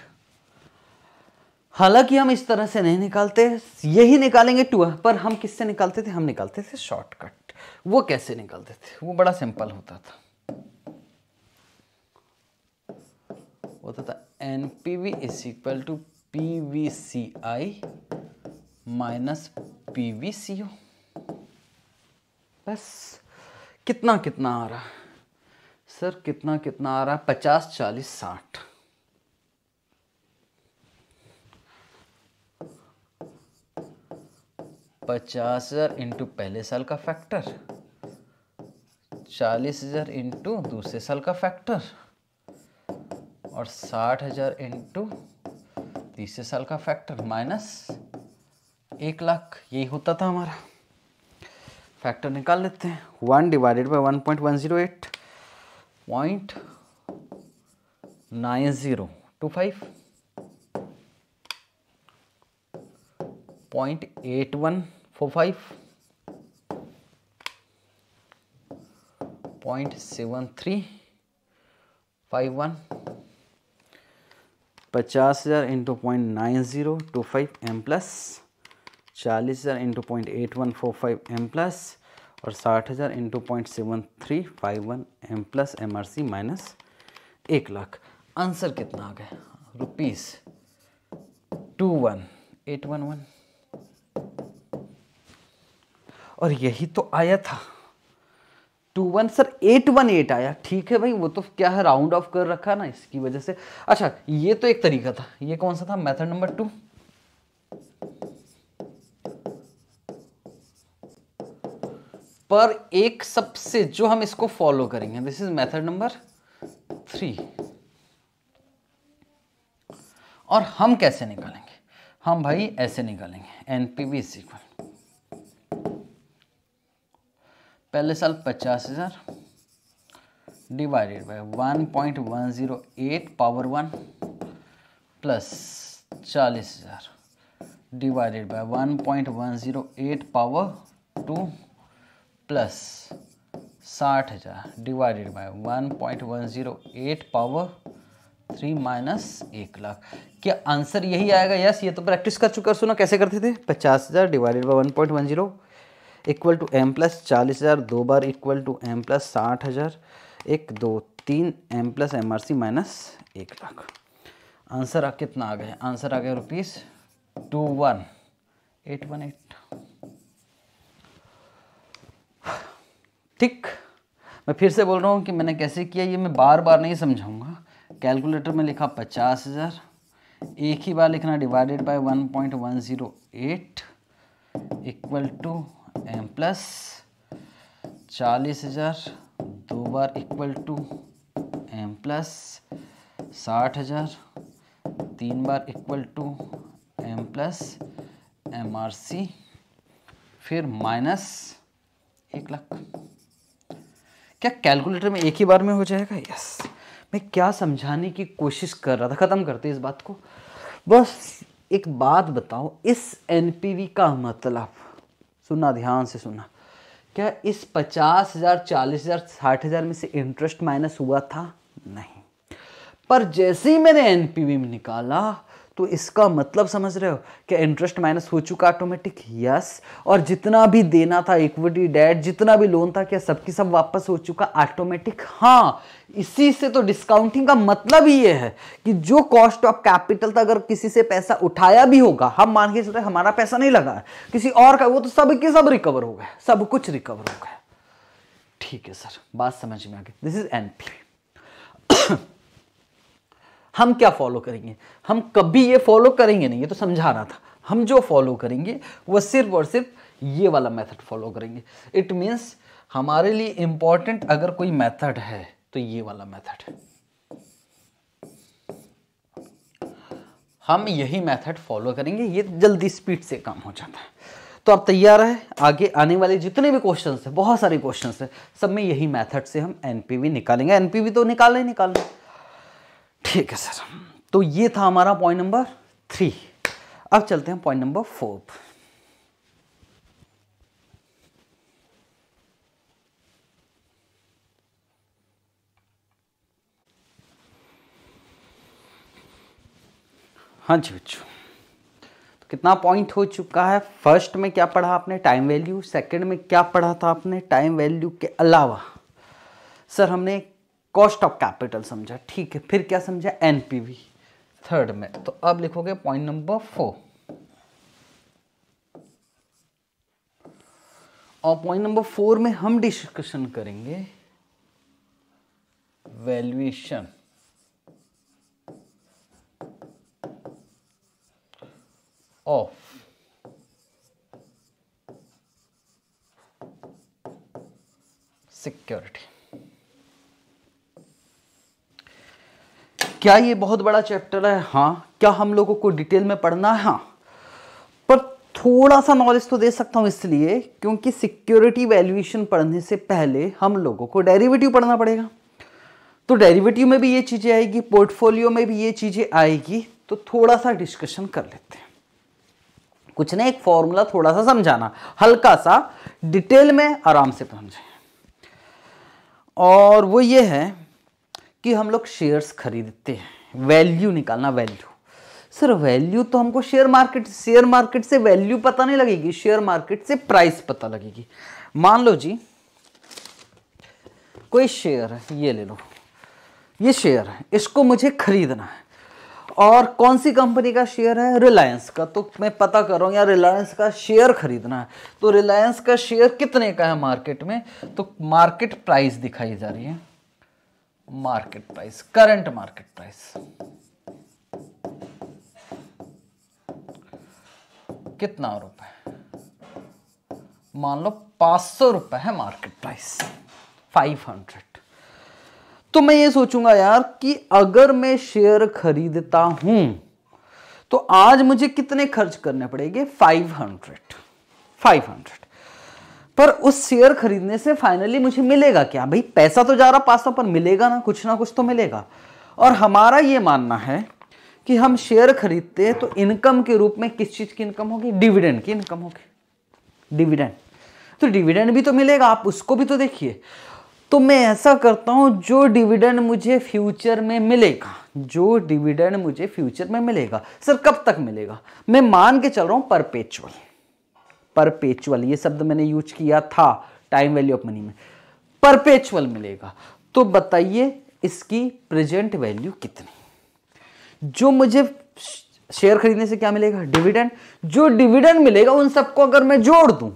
हालांकि हम इस तरह से नहीं निकालते यही निकालेंगे टू पर हम किससे निकालते थे हम निकालते थे शॉर्टकट वो कैसे निकालते थे वो बड़ा सिंपल होता था होता था N P V is equal to P V C I minus P V C O बस कितना कितना आ रहा सर कितना कितना आ रहा पचास चालीस साठ पचास हज़ार इंटू पहले साल का फैक्टर चालीस हज़ार इंटू दूसरे साल का फैक्टर और साठ हज़ार इंटू तीसरे साल का फैक्टर माइनस एक लाख यही होता था हमारा फैक्टर निकाल लेते हैं one divided by one point one zero eight point nine zero two five point eight one four five point seven three five one पचास हज़ार into point nine zero two five M plus चालीस हज़ार into point eight one four five M plus और साठ हज़ार into point seven three five one M plus M R C minus एक lakh answer कितना आ गया rupees two one eight one one और यही तो आया था two one sir eight one eight आया ठीक है भाई वो तो क्या है राउंड ऑफ कर रखा ना इसकी वजह से अच्छा ये तो एक तरीका था ये कौन सा था मेथड नंबर टू पर एक सबसे जो हम इसको फॉलो करेंगे this is method number three और हम कैसे निकालेंगे हम भाई ऐसे निकालेंगे एनपीवी सीक्वल पहले साल पचास हज़ार divided by eight power one plus चालीस हज़ार divided by eight power two plus साठ हज़ार divided by eight power three minus एक लाख क्या आंसर यही आएगा यस ये तो प्रैक्टिस कर चुका सुना कैसे करते थे पचास हज़ार divided by one point one zero equal to M plus चालीस हज़ार दो बार इक्वल टू एम प्लस साठ हज़ार एक दो तीन M plus M R C minus एक लाख आंसर आ कितना आ गया आंसर आ गया rupees two one eight one eight ठीक मैं फिर से बोल रहा हूँ कि मैंने कैसे किया ये मैं बार बार नहीं समझाऊंगा कैलकुलेटर में लिखा पचास हज़ार एक ही बार लिखना divided by one point one zero eight equal to M plus चालीस हज़ार दो बार इक्वल टू एम प्लस साठ हज़ार तीन बार equal to M plus M R C फिर माइनस एक लाख क्या कैलकुलेटर में एक ही बार में हो जाएगा यस मैं क्या समझाने की कोशिश कर रहा था ख़त्म करते इस बात को बस एक बात बताओ इस एनपीवी का मतलब सुनना ध्यान से सुनना क्या इस पचास हज़ार चालीस हज़ार साठ हज़ार में से इंटरेस्ट माइनस हुआ था नहीं पर जैसे ही मैंने एनपीवी में निकाला तो इसका मतलब समझ रहे हो क्या इंटरेस्ट माइनस हो चुका ऑटोमेटिक यस और जितना भी देना था इक्विटी डेट जितना भी लोन था क्या सबकी सब वापस हो चुका ऑटोमेटिक हाँ इसी से तो डिस्काउंटिंग का मतलब ही ये है कि जो कॉस्ट ऑफ कैपिटल था अगर किसी से पैसा उठाया भी होगा हम मान के चलते हमारा पैसा नहीं लगा किसी और का वो तो सब के सब रिकवर हो गए सब कुछ रिकवर हो गए ठीक है सर बात समझ में आ गई दिस इज एनपी हम क्या फॉलो करेंगे हम कभी ये फॉलो करेंगे नहीं ये तो समझाना था हम जो फॉलो करेंगे वह सिर्फ और सिर्फ ये वाला मेथड फॉलो करेंगे इट मीन्स हमारे लिए इंपॉर्टेंट अगर कोई मेथड है तो ये वाला मेथड है हम यही मेथड फॉलो करेंगे ये जल्दी स्पीड से काम हो जाता है तो आप तैयार है आगे आने वाले जितने भी क्वेश्चन हैं बहुत सारे क्वेश्चन हैं सब में यही मेथड से हम एनपीवी निकालेंगे एनपीवी तो निकालना ही निकालना ठीक है सर तो ये था हमारा पॉइंट नंबर थ्री अब चलते हैं पॉइंट नंबर फोर हाँ जी बच्चों तो कितना पॉइंट हो चुका है फर्स्ट में क्या पढ़ा आपने टाइम वैल्यू सेकंड में क्या पढ़ा था आपने टाइम वैल्यू के अलावा सर हमने कॉस्ट ऑफ कैपिटल समझा ठीक है फिर क्या समझा एनपीवी थर्ड में तो अब लिखोगे पॉइंट नंबर फोर और पॉइंट नंबर फोर में हम डिस्कशन करेंगे वैल्यूएशन ऑफ सिक्योरिटी क्या ये बहुत बड़ा चैप्टर है हाँ क्या हम लोगों को डिटेल में पढ़ना है हाँ पर थोड़ा सा नॉलेज तो दे सकता हूँ इसलिए क्योंकि सिक्योरिटी वैल्यूएशन पढ़ने से पहले हम लोगों को डेरिवेटिव पढ़ना पड़ेगा तो डेरिवेटिव में भी ये चीज़ें आएगी पोर्टफोलियो में भी ये चीज़ें आएगी तो थोड़ा सा डिस्कशन कर लेते हैं कुछ नहीं एक फॉर्मूला थोड़ा सा समझाना हल्का सा डिटेल में आराम से समझें और वो ये है कि हम लोग शेयर्स खरीदते हैं वैल्यू निकालना वैल्यू सर वैल्यू तो हमको शेयर मार्केट शेयर मार्केट से वैल्यू पता नहीं लगेगी शेयर मार्केट से प्राइस पता लगेगी मान लो जी कोई शेयर है ये ले लो ये शेयर है इसको मुझे खरीदना है और कौन सी कंपनी का शेयर है रिलायंस का तो मैं पता कर रहा हूँ यार रिलायंस का शेयर खरीदना है तो रिलायंस का शेयर कितने का है मार्केट में तो मार्केट प्राइस दिखाई जा रही है market price current market price कितना रुपए मान लो पांच सौ रुपए है मार्केट प्राइस फाइव हंड्रेड तो मैं ये सोचूंगा यार कि अगर मैं शेयर खरीदता हूं तो आज मुझे कितने खर्च करने पड़ेंगे फाइव हंड्रेड फाइव हंड्रेड पर उस शेयर खरीदने से फाइनली मुझे मिलेगा क्या भाई पैसा तो जा रहा पास पर मिलेगा ना कुछ ना कुछ तो मिलेगा और हमारा ये मानना है कि हम शेयर खरीदते हैं तो इनकम के रूप में किस चीज़ की इनकम होगी डिविडेंड की इनकम होगी डिविडेंड तो डिविडेंड भी तो मिलेगा आप उसको भी तो देखिए तो मैं ऐसा करता हूँ जो डिविडेंड मुझे फ्यूचर में मिलेगा जो डिविडेंड मुझे फ्यूचर में मिलेगा सर कब तक मिलेगा मैं मान के चल रहा हूँ परपेचुअल परपेचुअल ये शब्द मैंने यूज किया था टाइम वैल्यू ऑफ मनी में परपेचुअल मिलेगा तो बताइए इसकी प्रेजेंट वैल्यू कितनी जो मुझे शेयर खरीदने से क्या मिलेगा डिविडेंड जो डिविडेंड मिलेगा उन सबको अगर मैं जोड़ दूं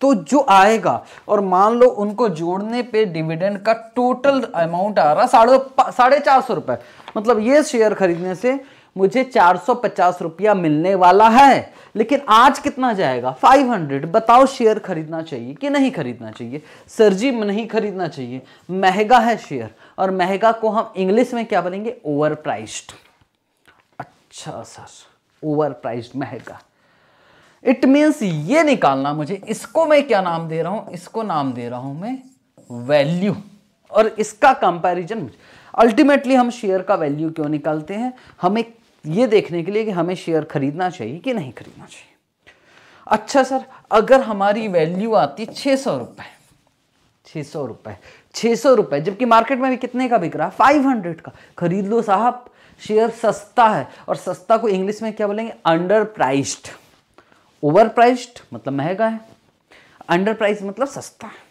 तो जो आएगा और मान लो उनको जोड़ने पे डिविडेंड का टोटल अमाउंट आ रहा साढ़े साढ़े चार सौ रुपए मतलब ये शेयर खरीदने से मुझे चार सौ पचास रुपया मिलने वाला है लेकिन आज कितना जाएगा फाइव हंड्रेड बताओ शेयर खरीदना चाहिए कि नहीं खरीदना चाहिए सर जी नहीं खरीदना चाहिए महंगा है शेयर और महंगा को हम इंग्लिश में क्या बोलेंगे ओवर प्राइस्ड अच्छा सर ओवर प्राइस्ड महंगा इट मीन्स ये निकालना मुझे इसको मैं क्या नाम दे रहा हूं इसको नाम दे रहा हूं मैं वैल्यू और इसका कंपैरिजन अल्टीमेटली हम शेयर का वैल्यू क्यों निकालते हैं हमें ये देखने के लिए कि हमें शेयर खरीदना चाहिए कि नहीं खरीदना चाहिए अच्छा सर अगर हमारी वैल्यू आती छः सौ रुपये छः सौ रुपये छः सौ रुपये जबकि मार्केट में भी कितने का बिक रहा है फाइव हंड्रेड का खरीद लो साहब शेयर सस्ता है और सस्ता को इंग्लिश में क्या बोलेंगे अंडर प्राइस्ड ओवर प्राइस्ड मतलब महंगा है अंडर प्राइस मतलब सस्ता है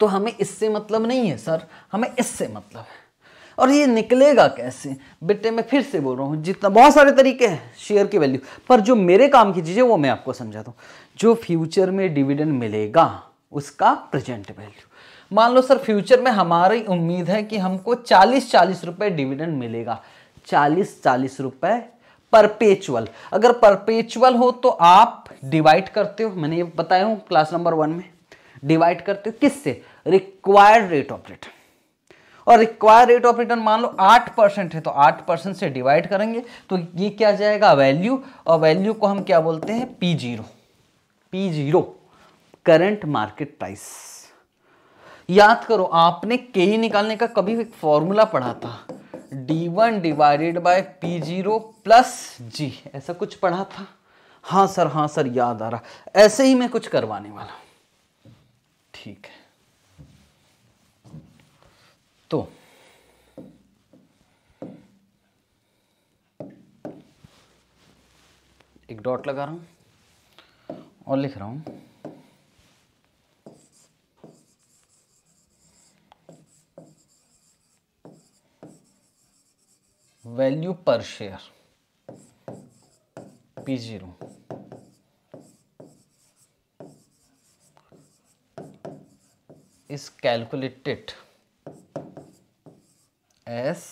तो हमें इससे मतलब नहीं है सर हमें इससे मतलब है और ये निकलेगा कैसे बेटे मैं फिर से बोल रहा हूँ जितना बहुत सारे तरीके हैं शेयर की वैल्यू पर जो मेरे काम की चीज़ें वो मैं आपको समझाता हूँ जो फ्यूचर में डिविडेंड मिलेगा उसका प्रेजेंट वैल्यू मान लो सर फ्यूचर में हमारी उम्मीद है कि हमको चालीस चालीस रुपये डिविडेंड मिलेगा चालीस चालीस रुपये परपेचुअल अगर परपेचुअल हो तो आप डिवाइड करते हो मैंने ये बताया हूँ क्लास नंबर वन में डिवाइड करते हो किससे रिक्वायर्ड रेट ऑफ रिटर्न और रिक्वायर रेट ऑफ रिटर्न मान लो आठ परसेंट है तो आठ परसेंट से डिवाइड करेंगे तो ये क्या जाएगा वैल्यू और वैल्यू को हम क्या बोलते हैं P zero P zero current market price याद करो आपने के ही निकालने का कभी एक फॉर्मूला पढ़ा था D one divided by P zero plus G ऐसा कुछ पढ़ा था हाँ सर हाँ सर याद आ रहा ऐसे ही मैं कुछ करवाने वाला ठीक है तो एक डॉट लगा रहा हूं और लिख रहा हूं वैल्यू पर share P zero is calculated as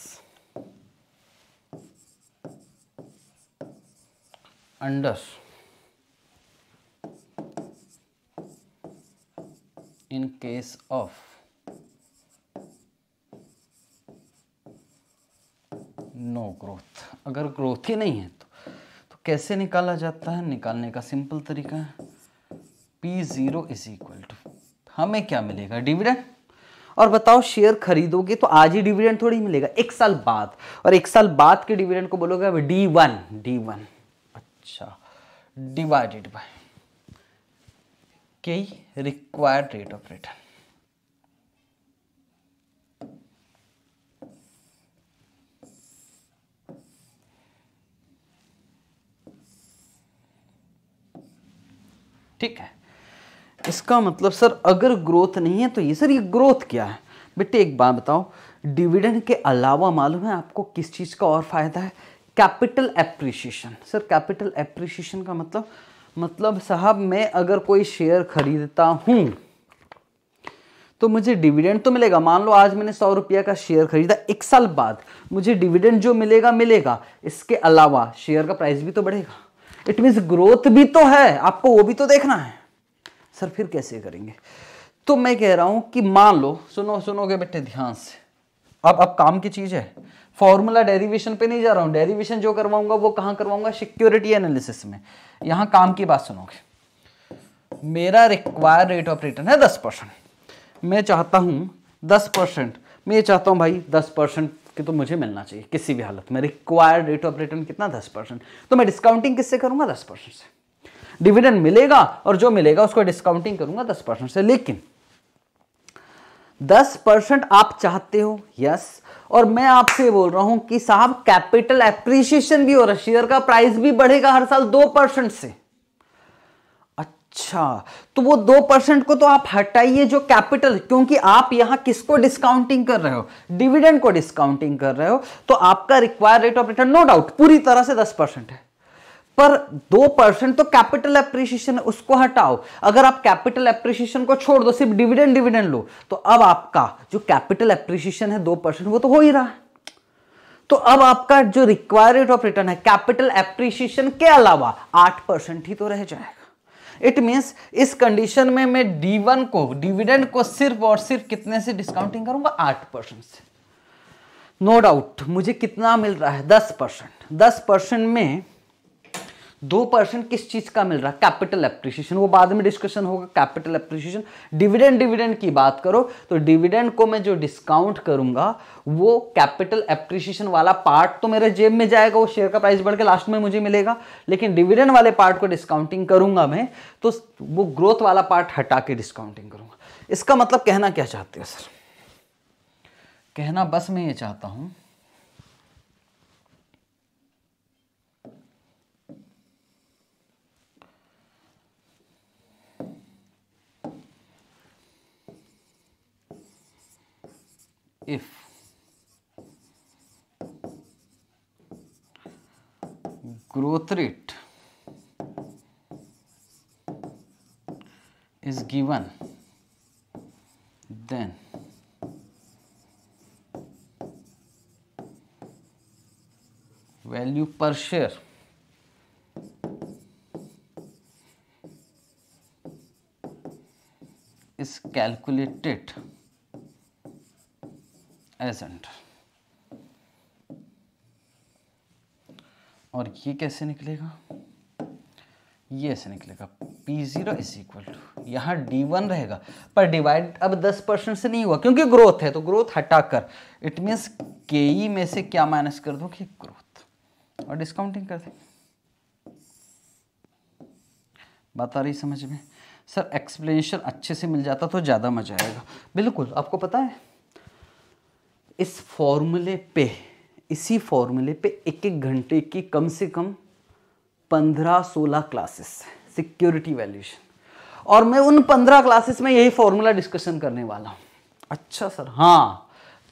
under in case of no growth अगर ग्रोथ ही नहीं है तो तो कैसे निकाला जाता है निकालने का सिंपल तरीका है P zero is equal to हमें क्या मिलेगा डिविडेंड और बताओ शेयर खरीदोगे तो आज ही डिविडेंड थोड़ी मिलेगा एक साल बाद और एक साल बाद के डिविडेंड को बोलोगे अब डी वन डी वन अच्छा divided by K required rate of return ठीक है इसका मतलब सर अगर ग्रोथ नहीं है तो ये सर ये ग्रोथ क्या है बेटे एक बात बताओ डिविडेंड के अलावा मालूम है आपको किस चीज़ का और फ़ायदा है capital appreciation sir capital appreciation का मतलब मतलब साहब मैं अगर कोई शेयर खरीदता हूँ तो मुझे डिविडेंड तो मिलेगा मान लो आज मैंने सौ रुपया का शेयर खरीदा एक साल बाद मुझे डिविडेंड जो मिलेगा मिलेगा इसके अलावा शेयर का प्राइस भी तो बढ़ेगा इट मीन्स ग्रोथ भी तो है आपको वो भी तो देखना है सर फिर कैसे करेंगे तो मैं कह रहा हूं कि मान लो सुनो सुनोगे बेटे ध्यान से अब अब काम की चीज है फॉर्मूला डेरिवेशन पे नहीं जा रहा हूं डेरिवेशन जो करवाऊंगा वो कहां करवाऊंगा सिक्योरिटी एनालिसिस में यहां काम की बात सुनोगे मेरा रिक्वायर रेट ऑफ रिटर्न है दस परसेंट मैं चाहता हूं दस परसेंट मैं ये चाहता हूं भाई दस परसेंट कि तो मुझे मिलना चाहिए किसी भी हालत में रिक्वायर्ड रेट ऑफ रिटर्न कितना दस परसेंट तो मैं डिस्काउंटिंग किससे करूंगा दस परसेंट से डिविडेंड मिलेगा और जो मिलेगा उसको डिस्काउंटिंग करूंगा दस परसेंट से लेकिन दस परसेंट आप चाहते हो यस और मैं आपसे बोल रहा हूं कि साहब कैपिटल एप्रिशिएशन भी हो रहा शेयर का प्राइस भी बढ़ेगा हर साल दो परसेंट से अच्छा तो वो दो परसेंट को तो आप हटाइए जो कैपिटल क्योंकि आप यहां किसको डिस्काउंटिंग कर रहे हो डिविडेंड को डिस्काउंटिंग कर रहे हो तो आपका required rate of return no doubt पूरी तरह से दस परसेंट है पर दो परसेंट तो कैपिटल एप्रिसिएशन उसको हटाओ अगर आप कैपिटल एप्रिसिएशन को छोड़ दो सिर्फ डिविडेंड डिविडेंड लो तो अब आपका जो कैपिटल एप्रिसिएशन है दो परसेंट वो तो हो ही रहा है तो अब आपका जो रिक्वायरमेंट ऑफ रिटर्न है कैपिटल एप्रिसिएशन के अलावा आठ परसेंट ही तो रह जाएगा इट मीन्स इस कंडीशन में मैं डी वन को डिविडेंड को सिर्फ और सिर्फ कितने से डिस्काउंटिंग करूंगा आठ परसेंट से नो no डाउट मुझे कितना मिल रहा है दस परसेंट दस परसेंट में दो परसेंट किस चीज़ का मिल रहा है कैपिटल अप्रिसिएशन वो बाद में डिस्कशन होगा कैपिटल अप्रिसिएशन डिविडेंड डिविडेंड की बात करो तो डिविडेंड को मैं जो डिस्काउंट करूंगा वो कैपिटल अप्रिसिएशन वाला पार्ट तो मेरे जेब में जाएगा वो शेयर का प्राइस बढ़ के लास्ट में मुझे मिलेगा लेकिन डिविडेंड वाले पार्ट को डिस्काउंटिंग करूंगा मैं तो वो ग्रोथ वाला पार्ट हटा के डिस्काउंटिंग करूंगा इसका मतलब कहना क्या चाहते हो सर कहना बस मैं ये चाहता हूं growth rate is given then value per share is calculated as under और ये कैसे निकलेगा ये ऐसे निकलेगा P0 zero is equal to यहाँ डी रहेगा पर डिवाइड अब 10 परसेंट से नहीं हुआ क्योंकि ग्रोथ है तो ग्रोथ हटाकर इट मीन्स के ई में से क्या माइनस कर दो कि ग्रोथ और डिस्काउंटिंग कर दे बात आ रही समझ में सर एक्सप्लेनेशन अच्छे से मिल जाता तो ज़्यादा मजा आएगा बिल्कुल आपको पता है इस फॉर्मूले पे इसी फॉर्मूले पे एक एक घंटे की कम से कम पंद्रह सोलह क्लासेस सिक्योरिटी वैल्यूएशन और मैं उन पंद्रह क्लासेस में यही फॉर्मूला डिस्कशन करने वाला हूँ अच्छा सर हाँ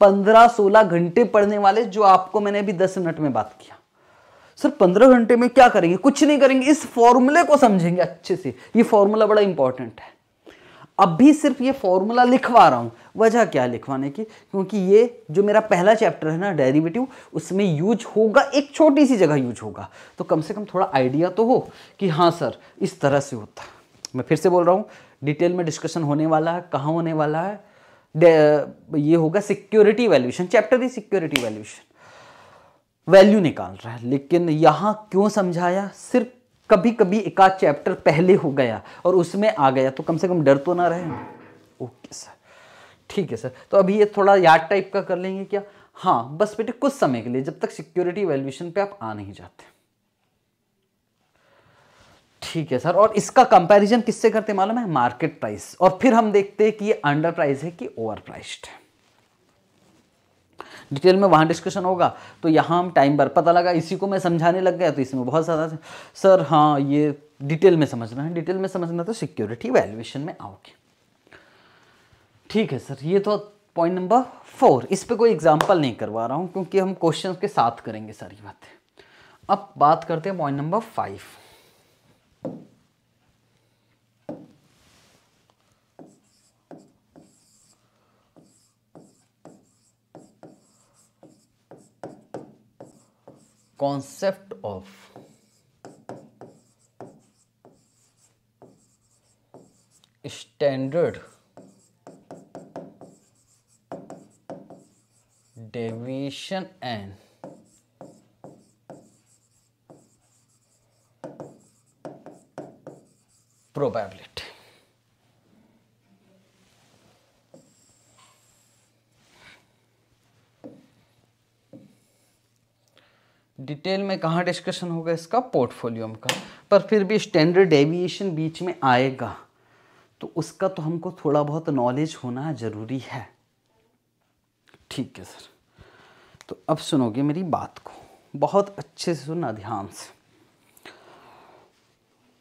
पंद्रह सोलह घंटे पढ़ने वाले जो आपको मैंने अभी दस मिनट में बात किया सर पंद्रह घंटे में क्या करेंगे कुछ नहीं करेंगे इस फॉर्मूले को समझेंगे अच्छे से ये फॉर्मूला बड़ा इंपॉर्टेंट है अब भी सिर्फ ये फॉर्मूला लिखवा रहा हूँ वजह क्या लिखवाने की क्योंकि ये जो मेरा पहला चैप्टर है ना डेरिवेटिव उसमें यूज होगा एक छोटी सी जगह यूज होगा तो कम से कम थोड़ा आइडिया तो हो कि हाँ सर इस तरह से होता है मैं फिर से बोल रहा हूँ डिटेल में डिस्कशन होने वाला है कहाँ होने वाला है ये होगा सिक्योरिटी वैल्यूशन चैप्टर ही सिक्योरिटी वैल्यूशन वैल्यू निकाल रहा है लेकिन यहाँ क्यों समझाया सिर्फ कभी कभी एक चैप्टर पहले हो गया और उसमें आ गया तो कम से कम डर तो ना रहे ओके सर ठीक है सर तो अभी ये थोड़ा याद टाइप का कर लेंगे क्या हाँ बस बेटे कुछ समय के लिए जब तक सिक्योरिटी वैल्यूशन पे आप आ नहीं जाते ठीक है सर और इसका कंपैरिजन किससे करते मालूम है मार्केट प्राइस और फिर हम देखते हैं कि ये अंडर प्राइस है कि ओवर प्राइस्ड है डिटेल में वहाँ डिस्कशन होगा तो यहाँ हम टाइम पर पता लगा इसी को मैं समझाने लग गया तो इसमें बहुत ज़्यादा सर हाँ ये डिटेल में समझना है डिटेल में समझना तो सिक्योरिटी वैल्यूएशन में आओगे ठीक है सर ये तो पॉइंट नंबर फोर इस पर कोई एग्जाम्पल नहीं करवा रहा हूँ क्योंकि हम क्वेश्चन के साथ करेंगे सारी बातें अब बात करते हैं point number five concept of standard deviation and probability detail में कहाँ डिस्कशन होगा इसका पोर्टफोलियो का पर फिर भी स्टैंडर्ड डेविएशन बीच में आएगा तो उसका तो हमको थोड़ा बहुत नॉलेज होना ज़रूरी है ठीक है सर तो अब सुनोगे मेरी बात को बहुत अच्छे से सुनना ध्यान से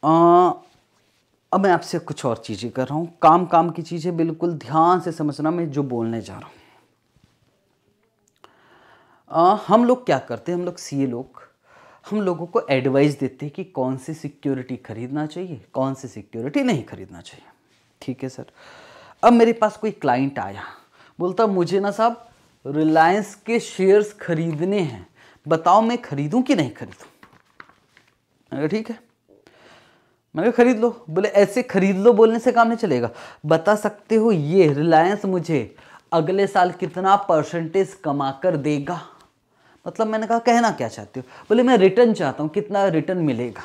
आ, अब मैं आपसे कुछ और चीज़ें कर रहा हूँ काम काम की चीज़ें बिल्कुल ध्यान से समझना मैं जो बोलने जा रहा हूँ आ, हम लोग क्या करते हैं हम लोग सी लोग हम लोगों को एडवाइस देते हैं कि कौन सी सिक्योरिटी खरीदना चाहिए कौन सी सिक्योरिटी नहीं खरीदना चाहिए ठीक है सर अब मेरे पास कोई क्लाइंट आया बोलता मुझे ना साहब रिलायंस के शेयर्स खरीदने हैं बताओ मैं खरीदूं कि नहीं खरीदूं ठीक है मैंने खरीद लो बोले ऐसे खरीद लो बोलने से काम नहीं चलेगा बता सकते हो ये रिलायंस मुझे अगले साल कितना परसेंटेज कमा कर देगा मतलब मैंने कहा कहना क्या चाहते हो बोले मैं रिटर्न चाहता हूँ कितना रिटर्न मिलेगा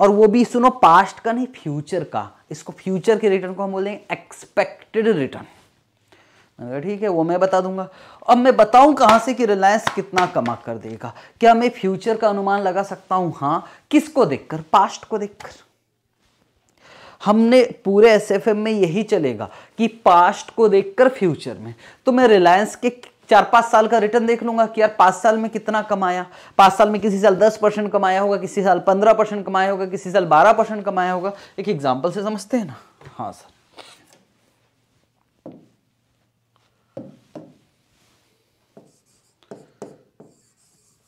और वो भी सुनो पास्ट का नहीं फ्यूचर का इसको फ्यूचर के रिटर्न को हम बोलेंगे एक्सपेक्टेड रिटर्न ठीक है वो मैं बता दूंगा अब मैं बताऊं कहां से कि रिलायंस कितना कमा कर देगा क्या मैं फ्यूचर का अनुमान लगा सकता हूं हाँ किसको देखकर पास्ट को देखकर हमने पूरे एस में यही चलेगा कि पास्ट को देखकर फ्यूचर में तो मैं रिलायंस के चार पांच साल का रिटर्न देख लूंगा कि यार पांच साल में कितना कमाया पांच साल में किसी साल दस परसेंट कमाया होगा किसी साल पंद्रह परसेंट कमाया होगा किसी साल बारह परसेंट कमाया होगा एक एग्जाम्पल से समझते हैं ना हाँ सर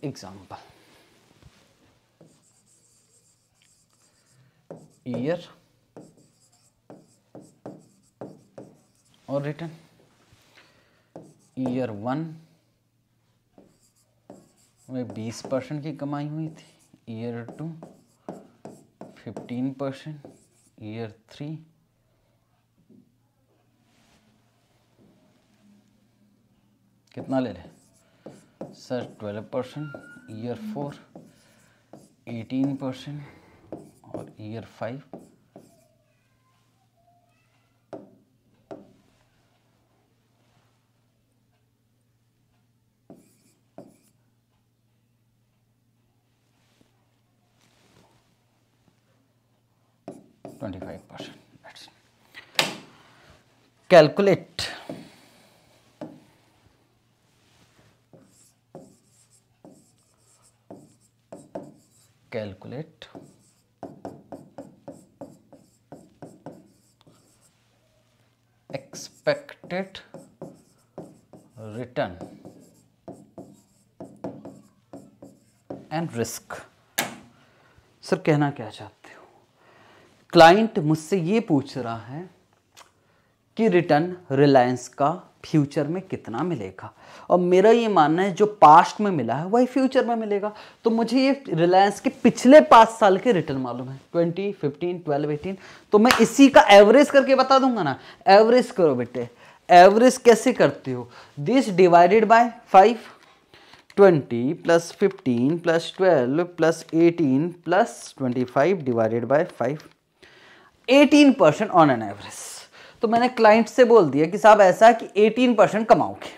एग्जाम्पल ईयर और रिटर्न ईयर वन में बीस परसेंट की कमाई हुई थी year two fifteen percent year three कितना ले लें sir twelve percent year four eighteen percent और year five calculate calculate expected return and risk sir कहना क्या चाहते हो क्लाइंट मुझसे ये पूछ रहा है की रिटर्न रिलायंस का फ्यूचर में कितना मिलेगा और मेरा ये मानना है जो पास्ट में मिला है वही फ्यूचर में मिलेगा तो मुझे ये रिलायंस के पिछले पाँच साल के रिटर्न मालूम है ट्वेंटी फिफ्टीन ट्वेल्व एटीन तो मैं इसी का एवरेज करके बता दूंगा ना एवरेज करो बेटे एवरेज कैसे करते हो this divided by five twenty plus fifteen plus twelve plus eighteen plus twenty five divided by five eighteen percent on an average तो मैंने क्लाइंट से बोल दिया कि साहब ऐसा कि 18 परसेंट कमाओगे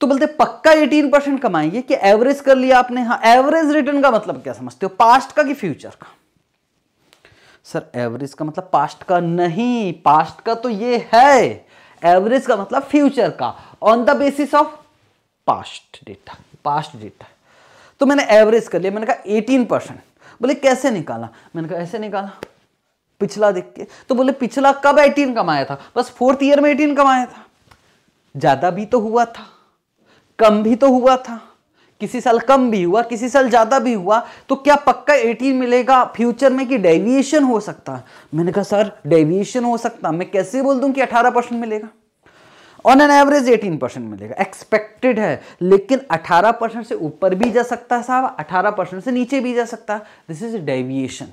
तो बोलते पक्का 18 परसेंट कमाएंगे कि एवरेज कर लिया आपने हाँ एवरेज रिटर्न का मतलब क्या समझते हो पास्ट का कि फ्यूचर का सर एवरेज का मतलब पास्ट का नहीं पास्ट का तो ये है एवरेज का मतलब फ्यूचर का on the basis of past data past data तो मैंने एवरेज कर लिया मैंने कहा 18 परसेंट बोले कैसे निकाला मैंने कहा ऐसे निकाला पिछला देख के तो बोले पिछला कब एटीन कमाया था बस फोर्थ ईयर में एटीन कमाया था ज़्यादा भी तो हुआ था कम भी तो हुआ था किसी साल कम भी हुआ किसी साल ज़्यादा भी हुआ तो क्या पक्का एटीन मिलेगा फ्यूचर में कि डेविएशन हो सकता है मैंने कहा सर डेविएशन हो सकता मैं कैसे बोल दूं कि अठारह परसेंट मिलेगा on an average eighteen percent मिलेगा एक्सपेक्टेड है लेकिन अठारह परसेंट से ऊपर भी जा सकता है साहब अठारह परसेंट से नीचे भी जा सकता है दिस इज डेविएशन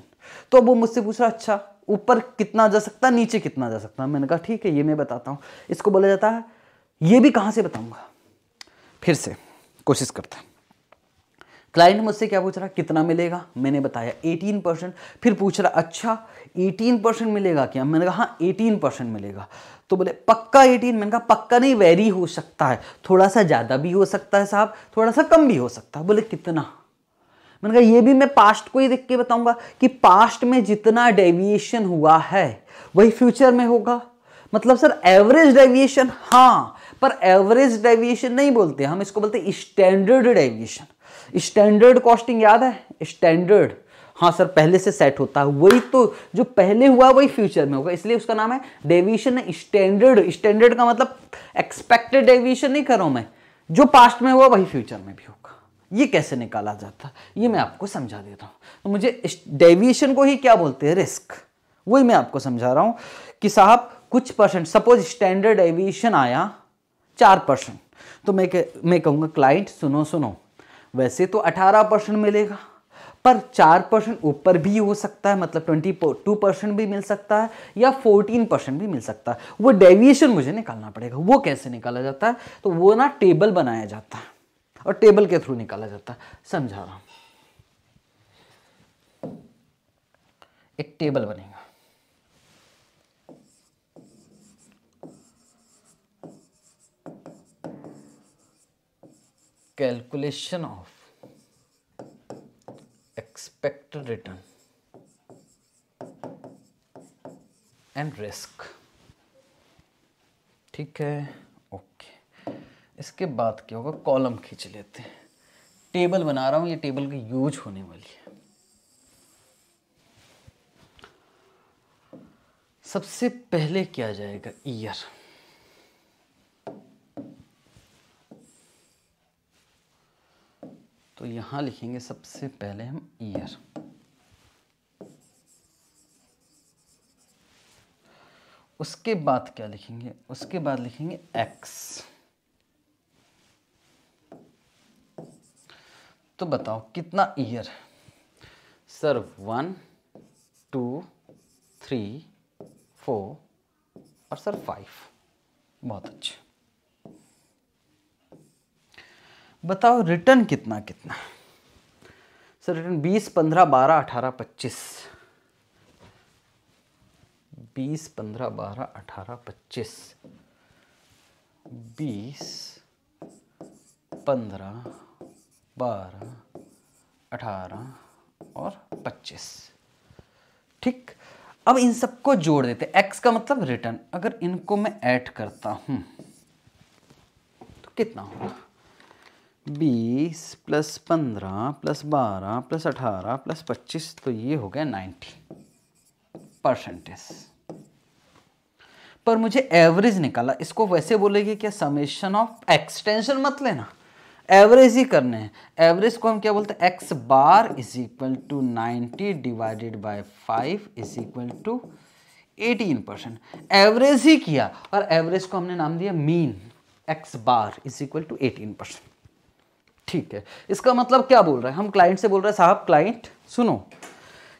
तो अब वो मुझसे पूछ रहा अच्छा ऊपर कितना जा सकता नीचे कितना जा सकता मैंने कहा ठीक है ये मैं बताता हूँ इसको बोला जाता है ये भी कहाँ से बताऊँगा फिर से कोशिश करता क्लाइंट मुझसे क्या पूछ रहा कितना मिलेगा मैंने बताया 18 परसेंट फिर पूछ रहा अच्छा 18 परसेंट मिलेगा क्या मैंने कहा हाँ 18 परसेंट मिलेगा तो बोले पक्का 18 मैंने कहा पक्का नहीं वेरी हो सकता है थोड़ा सा ज़्यादा भी हो सकता है साहब थोड़ा सा कम भी हो सकता है बोले कितना मैंने कहा ये भी मैं पास्ट को ही देख के बताऊंगा कि पास्ट में जितना डेविएशन हुआ है वही फ्यूचर में होगा मतलब सर एवरेज डेविएशन हाँ पर एवरेज डेविएशन नहीं बोलते हम इसको बोलते स्टैंडर्ड डेविएशन स्टैंडर्ड कॉस्टिंग याद है स्टैंडर्ड हाँ सर पहले से सेट होता है वही तो जो पहले हुआ वही फ्यूचर में होगा इसलिए उसका नाम है डेविएशन स्टैंडर्ड स्टैंडर्ड का मतलब एक्सपेक्टेड डेविएशन नहीं करो मैं जो पास्ट में हुआ वही फ्यूचर में भी होगा ये कैसे निकाला जाता ये मैं आपको समझा देता हूँ तो मुझे डेविएशन को ही क्या बोलते हैं रिस्क वही मैं आपको समझा रहा हूँ कि साहब कुछ परसेंट सपोज स्टैंडर्ड डेविएशन आया चार परसेंट तो मैं कह, मैं कहूँगा क्लाइंट सुनो सुनो वैसे तो अठारह परसेंट मिलेगा पर चार परसेंट ऊपर भी हो सकता है मतलब ट्वेंटी टू परसेंट भी मिल सकता है या फोर्टीन परसेंट भी मिल सकता है वो डेविएशन मुझे निकालना पड़ेगा वो कैसे निकाला जाता है तो वो ना टेबल बनाया जाता है और टेबल के थ्रू निकाला जाता है समझा रहा हूं एक टेबल बनेगा calculation of expected return and risk ठीक है इसके बाद क्या होगा कॉलम खींच लेते हैं टेबल बना रहा हूँ ये टेबल की यूज होने वाली है सबसे पहले क्या जाएगा ईयर तो यहां लिखेंगे सबसे पहले हम ईयर उसके बाद क्या लिखेंगे उसके बाद लिखेंगे एक्स तो बताओ कितना year sir one two three four और सर फाइव बहुत अच्छा बताओ रिटर्न कितना कितना सर रिटर्न बीस पंद्रह बारह अठारह पच्चीस बीस पंद्रह बारह अठारह पच्चीस बीस पंद्रह बारह अठारह और पच्चीस ठीक अब इन सबको जोड़ देते एक्स का मतलब रिटर्न अगर इनको मैं ऐड करता हूं तो कितना होगा बीस प्लस पंद्रह प्लस बारह प्लस अठारह प्लस पच्चीस तो ये हो गया नाइन्टी परसेंटेज पर मुझे एवरेज निकाला इसको वैसे बोलेगी क्या समेशन ऑफ एक्सटेंशन मत लेना एवरेज ही करने हैं एवरेज को हम क्या बोलते हैं X bar is equal to ninety divided by five is equal to eighteen percent average ही किया और एवरेज को हमने नाम दिया mean X bar is equal to eighteen percent ठीक है इसका मतलब क्या बोल रहे हैं हम क्लाइंट से बोल रहे हैं साहब क्लाइंट सुनो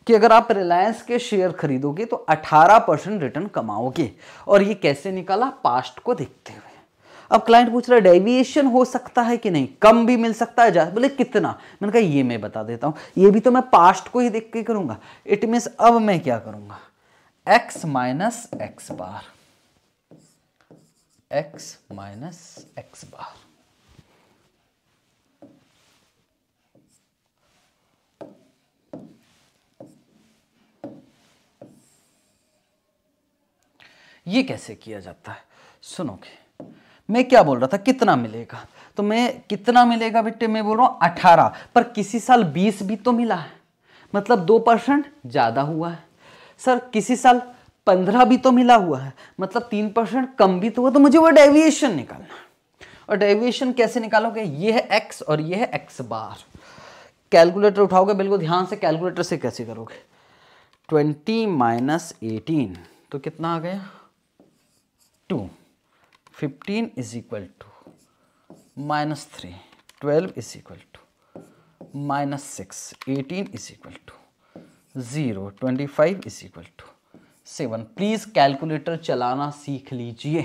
कि अगर आप रिलायंस के शेयर खरीदोगे तो 18 परसेंट रिटर्न कमाओगे और ये कैसे निकाला पास्ट को देखते हुए अब क्लाइंट पूछ रहा है डेविएशन हो सकता है कि नहीं कम भी मिल सकता है बोले कितना मैंने कहा ये मैं बता देता हूं ये भी तो मैं पास्ट को ही देख के करूंगा इट मीन अब मैं क्या करूंगा X minus X bar X minus X bar ये कैसे किया जाता है सुनोगे मैं क्या बोल रहा था कितना मिलेगा तो मैं कितना मिलेगा बेटे मैं बोल रहा हूँ अठारह पर किसी साल बीस भी तो मिला है मतलब दो परसेंट ज़्यादा हुआ है सर किसी साल पंद्रह भी तो मिला हुआ है मतलब तीन परसेंट कम भी तो हुआ तो मुझे वो डेविएशन निकालना और डेविएशन कैसे निकालोगे ये है एक्स और ये है एक्स बार कैलकुलेटर उठाओगे बिल्कुल ध्यान से कैलकुलेटर से कैसे करोगे ट्वेंटी माइनस एटीन तो कितना आ गया two fifteen is equal to minus three twelve is equal to minus six eighteen is equal to zero twenty five is equal to seven please calculator चलाना सीख लीजिए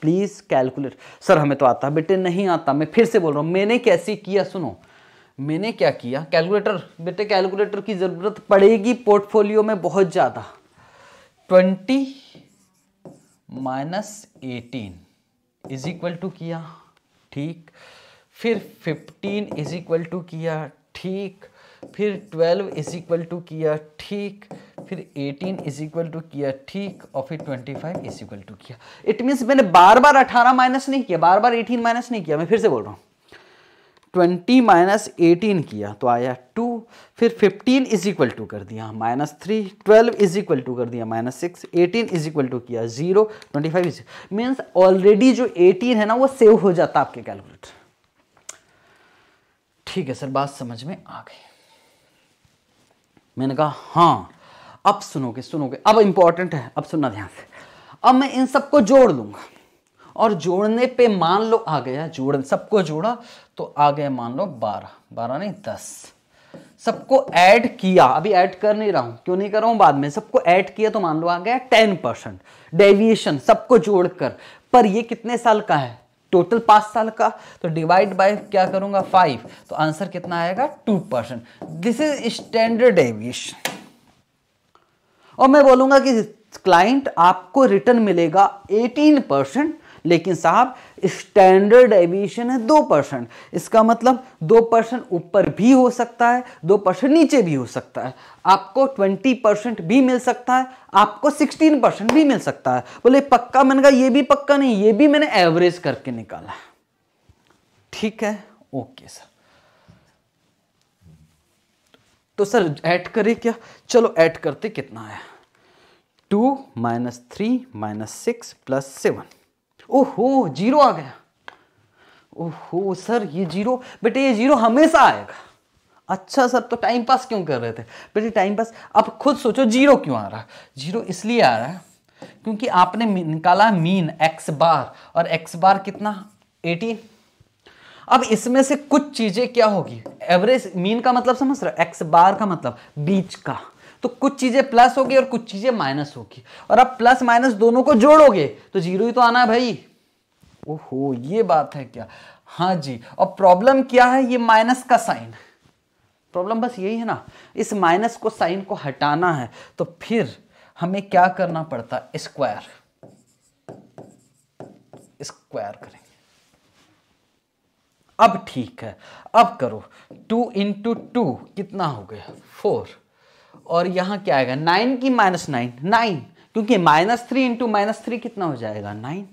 प्लीज़ कैलकुलेट सर हमें तो आता बेटे नहीं आता मैं फिर से बोल रहा हूँ मैंने कैसे किया सुनो मैंने क्या किया कैलकुलेटर बेटे कैलकुलेटर की ज़रूरत पड़ेगी पोर्टफोलियो में बहुत ज़्यादा twenty minus eighteen is equal to किया ठीक फिर फिफ्टीन इज इक्वल टू किया ठीक फिर ट्वेल्व इज इक्वल टू किया ठीक फिर एटीन इज इक्वल टू किया ठीक और फिर twenty five is equal to किया इट मीन्स मैंने बार बार अठारह माइनस नहीं किया बार बार एटीन माइनस नहीं किया मैं फिर से बोल रहा हूँ ट्वेंटी माइनस एटीन किया तो आया टू फिर फिफ्टीन इज इक्वल टू कर दिया minus three twelve is equal to कर दिया minus six eighteen is equal to किया zero twenty five is means already जो एटीन है ना वो सेव हो जाता आपके कैलकुलेटर ठीक है सर बात समझ में आ गई मैंने कहा हाँ अब सुनोगे सुनोगे अब इंपॉर्टेंट है अब सुनना ध्यान से अब मैं इन सबको जोड़ दूंगा और जोड़ने पे मान लो आ गया जोड़ सबको जोड़ा तो आ गया मान लो बारह बारह नहीं दस सबको ऐड किया अभी ऐड कर नहीं रहा हूं क्यों नहीं कर रहा हूं बाद में सबको ऐड किया तो मान लो आ गया टेन परसेंट डेविएशन सबको जोड़कर पर ये कितने साल का है टोटल पांच साल का तो डिवाइड बाय क्या करूंगा फाइव तो आंसर कितना आएगा two percent this is standard deviation और मैं बोलूंगा कि क्लाइंट आपको रिटर्न मिलेगा 18 परसेंट लेकिन साहब स्टैंडर्ड एविएशन है दो परसेंट इसका मतलब दो परसेंट ऊपर भी हो सकता है दो परसेंट नीचे भी हो सकता है आपको ट्वेंटी परसेंट भी मिल सकता है आपको सिक्सटीन परसेंट भी मिल सकता है बोले पक्का मैंने कहा ये भी पक्का नहीं ये भी मैंने एवरेज करके निकाला ठीक है ओके सर तो सर ऐड करें क्या चलो ऐड करते कितना आया two minus three minus six plus seven ओहो जीरो आ गया ओहो सर ये जीरो बेटे ये जीरो हमेशा आएगा अच्छा सर तो टाइम पास क्यों कर रहे थे बेटे टाइम पास अब खुद सोचो जीरो क्यों आ रहा है जीरो इसलिए आ रहा है क्योंकि आपने निकाला मीन एक्स बार और एक्स बार कितना एटीन अब इसमें से कुछ चीज़ें क्या होगी एवरेज मीन का मतलब समझ रहे हो एक्स बार का मतलब बीच का तो कुछ चीज़ें प्लस होगी और कुछ चीज़ें माइनस होगी और अब प्लस माइनस दोनों को जोड़ोगे तो जीरो ही तो आना है भाई ओहो ये बात है क्या हाँ जी और प्रॉब्लम क्या है ये माइनस का साइन प्रॉब्लम बस यही है ना इस माइनस को साइन को हटाना है तो फिर हमें क्या करना पड़ता स्क्वायर स्क्वायर करेंगे अब ठीक है अब करो टू इंटू टू कितना हो गया फोर और यहाँ क्या आएगा नाइन की माइनस नाइन नाइन क्योंकि minus three into minus three कितना हो जाएगा नाइन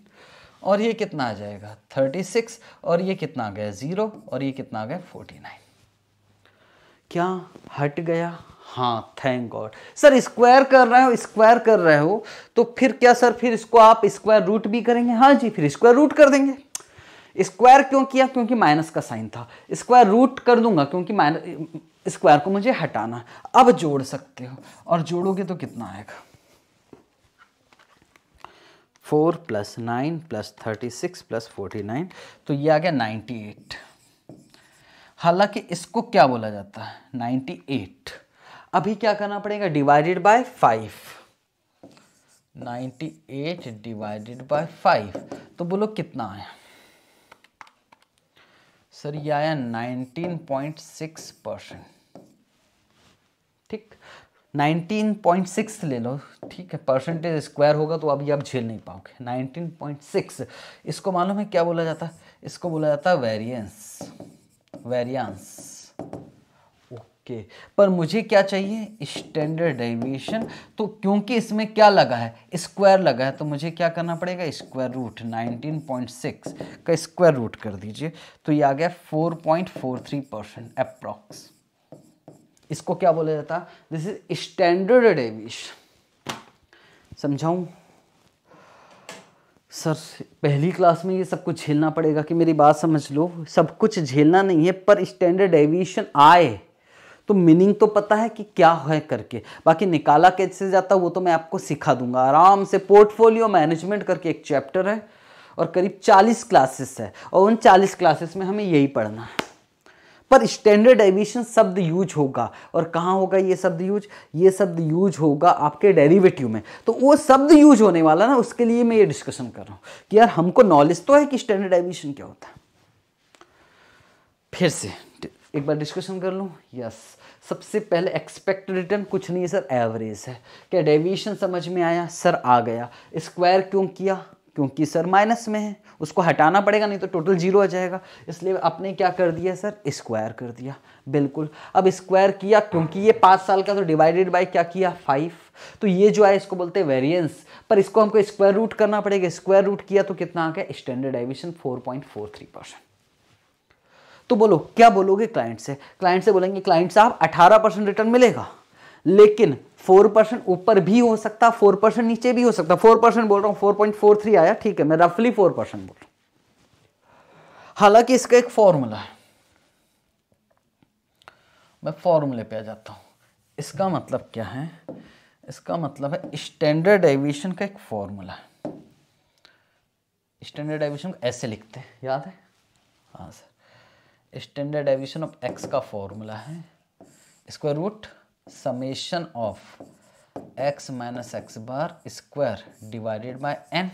और ये कितना आ जाएगा थर्टी सिक्स और ये कितना आ गया ज़ीरो और ये कितना आ गया फोर्टी नाइन क्या हट गया हाँ थैंक गॉड सर स्क्वायर कर रहे हो स्क्वायर कर रहे हो तो फिर क्या सर फिर इसको आप स्क्वायर रूट भी करेंगे हाँ जी फिर स्क्वायर रूट कर देंगे स्क्वायर क्यों किया क्योंकि माइनस का साइन था स्क्वायर रूट कर दूंगा क्योंकि माइनस स्क्वायर को मुझे हटाना अब जोड़ सकते हो और जोड़ोगे तो कितना आएगा four plus nine plus thirty six plus forty nine तो ये आ गया नाइन्टी एट हालांकि इसको क्या बोला जाता है नाइन्टी एट अभी क्या करना पड़ेगा divided by five ninety eight divided by five तो बोलो कितना आया सर ये आया नाइनटीन पॉइंट सिक्स परसेंट ठीक 19.6 ले लो ठीक है परसेंटेज स्क्वायर होगा तो अभी आप झेल नहीं पाओगे 19.6 इसको मालूम है क्या बोला जाता है इसको बोला जाता है वेरियंस वेरियंस ओके पर मुझे क्या चाहिए स्टैंडर्ड डेविएशन तो क्योंकि इसमें क्या लगा है स्क्वायर लगा है तो मुझे क्या करना पड़ेगा स्क्वायर रूट 19.6 का स्क्वायर रूट कर दीजिए तो ये आ गया फोर थ्री परसेंट अप्रॉक्स इसको क्या बोला जाता दिस इज स्टैंडर्ड डेविश समझाऊं सर पहली क्लास में ये सब कुछ झेलना पड़ेगा कि मेरी बात समझ लो सब कुछ झेलना नहीं है पर स्टैंडर्ड डेविएशन आए तो मीनिंग तो पता है कि क्या है करके बाकी निकाला कैसे जाता वो तो मैं आपको सिखा दूंगा आराम से पोर्टफोलियो मैनेजमेंट करके एक चैप्टर है और करीब 40 क्लासेस है और उन 40 क्लासेस में हमें यही पढ़ना है पर स्टैंडर्ड डेविएशन शब्द यूज होगा और कहाँ होगा ये शब्द यूज ये शब्द यूज होगा आपके डेरिवेटिव में तो वो शब्द यूज होने वाला ना उसके लिए मैं ये डिस्कशन कर रहा हूँ कि यार हमको नॉलेज तो है कि स्टैंडर्ड डेविएशन क्या होता है फिर से एक बार डिस्कशन कर लूँ यस सबसे पहले एक्सपेक्ट रिटर्न कुछ नहीं है सर एवरेज है क्या डेविएशन समझ में आया सर आ गया स्क्वायर क्यों किया क्योंकि सर माइनस में है उसको हटाना पड़ेगा नहीं तो टोटल जीरो आ जाएगा इसलिए आपने क्या कर दिया सर स्क्वायर कर दिया बिल्कुल अब स्क्वायर किया क्योंकि ये पाँच साल का तो डिवाइडेड बाई क्या किया फाइव तो ये जो है इसको बोलते हैं वेरियंस पर इसको हमको स्क्वायर रूट करना पड़ेगा स्क्वायर रूट किया तो कितना आ गया स्टैंडर्ड एविशन फोर परसेंट तो बोलो क्या बोलोगे क्लाइंट से क्लाइंट से बोलेंगे क्लाइंट साहब 18 परसेंट रिटर्न मिलेगा लेकिन फोर परसेंट ऊपर भी हो सकता फोर परसेंट नीचे भी हो सकता फोर परसेंट बोल रहा हूं फोर पॉइंट फोर थ्री आया ठीक है मैं रफली फोर परसेंट बोल रहा हूं हालांकि इसका एक फॉर्मूला है मैं फॉर्मूले पे आ जाता हूं इसका मतलब क्या है इसका मतलब है स्टैंडर्ड डेविएशन का एक फॉर्मूला है स्टैंडर्ड डेविएशन को ऐसे लिखते हैं याद है हाँ sir standard deviation of X का फॉर्मूला है square root summation of X minus X bar square divided by N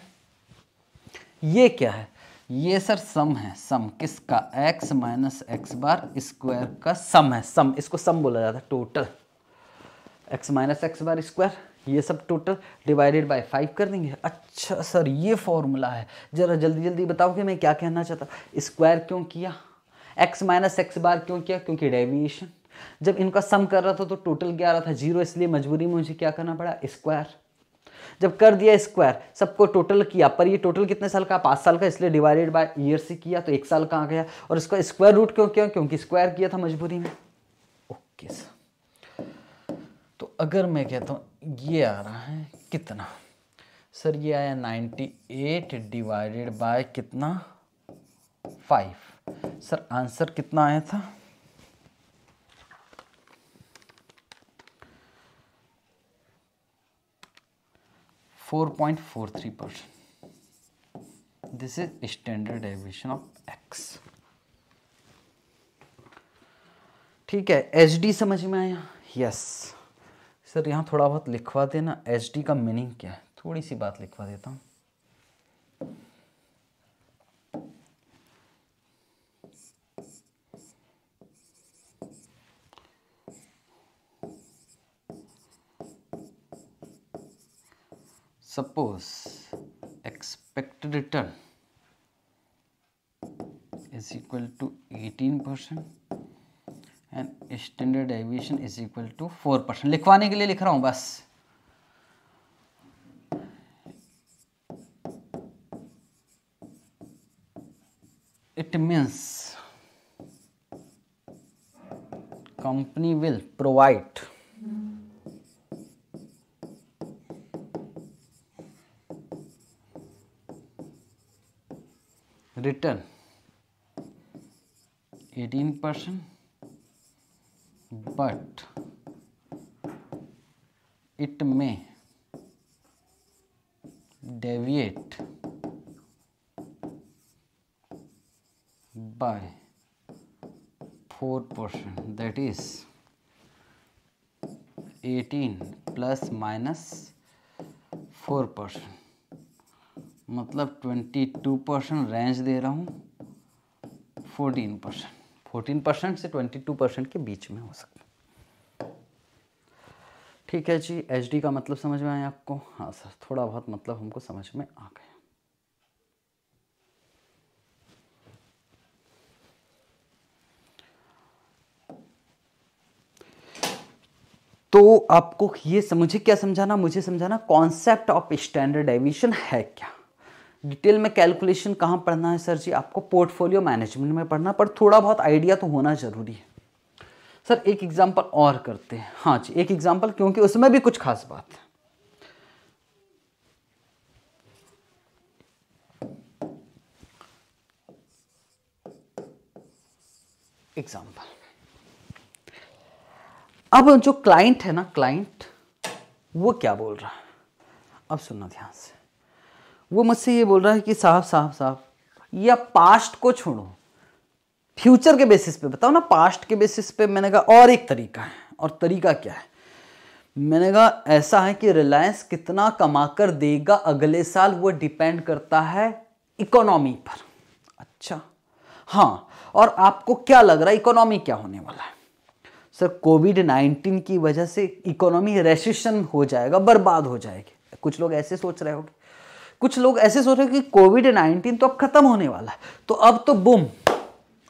ये क्या है ये सर सम है सम किसका X minus X bar square का सम है सम इसको सम बोला जाता है total X minus X bar square ये सब टोटल डिवाइडेड बाय फाइव कर देंगे अच्छा सर ये फॉर्मूला है ज़रा जल्दी जल्दी बताओ कि मैं क्या कहना चाहता हूँ स्क्वायर क्यों किया एक्स माइनस एक्स बार क्यों किया क्योंकि डेविएशन जब इनका सम कर रहा था तो टोटल क्या आ रहा था जीरो इसलिए मजबूरी में मुझे क्या करना पड़ा स्क्वायर जब कर दिया स्क्वायर सबको टोटल किया पर ये टोटल कितने साल का पाँच साल का इसलिए डिवाइडेड बाय ईयर से किया तो एक साल का आ गया और इसका स्क्वायर रूट क्यों क्यों क्योंकि स्क्वायर किया था मजबूरी में ओके तो अगर मैं कहता हूँ ये आ रहा है कितना सर ये आया एट डिवाइडेड बाय कितना फाइव सर आंसर कितना आया था 4.43 percent this is standard deviation of X ठीक है एच डी समझ में आया यस सर यहाँ थोड़ा बहुत लिखवा देना एच डी का मीनिंग क्या है थोड़ी सी बात लिखवा देता हूँ suppose expected return is equal to 18 percent and standard aviation is equal to four percent लिखवाने के लिए लिख रहा हूं बस it means company will provide person but it may deviate by 4 that is 18 plus minus 4 मतलब 22 रेंज दे रहा हूँ 14 परसेंट फोर्टीन परसेंट से ट्वेंटी टू परसेंट के बीच में हो सकता ठीक है जी एच डी का मतलब समझ में आया आपको हाँ सर थोड़ा बहुत मतलब हमको समझ में आ गया तो आपको ये मुझे क्या समझाना मुझे समझाना कॉन्सेप्ट ऑफ स्टैंडर्ड एविशन है क्या डिटेल में कैलकुलेशन कहाँ पढ़ना है सर जी आपको पोर्टफोलियो मैनेजमेंट में पढ़ना पर थोड़ा बहुत आइडिया तो होना ज़रूरी है सर एक एग्जाम्पल और करते हैं हाँ जी एक एग्जाम्पल क्योंकि उसमें भी कुछ खास बात है एग्जाम्पल अब जो क्लाइंट है ना क्लाइंट वो क्या बोल रहा है अब सुनना ध्यान से वो मुझसे ये बोल रहा है कि साहब साहब साहब या पास्ट को छोड़ो फ्यूचर के बेसिस पे बताओ ना पास्ट के बेसिस पे मैंने कहा और एक तरीका है और तरीका क्या है मैंने कहा ऐसा है कि रिलायंस कितना कमा कर देगा अगले साल वो डिपेंड करता है इकोनॉमी पर अच्छा हाँ और आपको क्या लग रहा है इकोनॉमी क्या होने वाला है सर कोविड नाइन्टीन की वजह से इकोनॉमी रेसिशन हो जाएगा बर्बाद हो जाएगी कुछ लोग ऐसे सोच रहे होंगे कुछ लोग ऐसे सोच रहे हैं कि कोविड नाइन्टीन तो अब खत्म होने वाला है तो अब तो बुम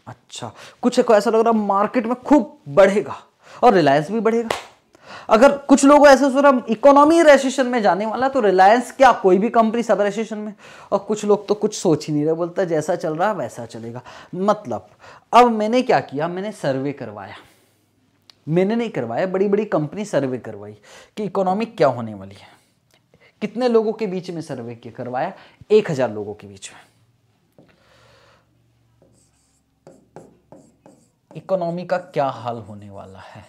अच्छा कुछ ऐसा लग रहा है मार्केट में खूब बढ़ेगा और रिलायंस भी बढ़ेगा अगर कुछ लोगों ऐसे सोच रहा इकोनॉमी रेसेशन में जाने वाला तो रिलायंस क्या कोई भी कंपनी सब रेसेशन में और कुछ लोग तो कुछ सोच ही नहीं रहे बोलता जैसा चल रहा वैसा चलेगा मतलब अब मैंने क्या किया मैंने सर्वे करवाया मैंने नहीं करवाया बड़ी बड़ी कंपनी सर्वे करवाई कि इकोनॉमी क्या होने वाली है कितने लोगों के बीच में सर्वे करवाया एक हजार लोगों के बीच में इकोनॉमी का क्या हाल होने वाला है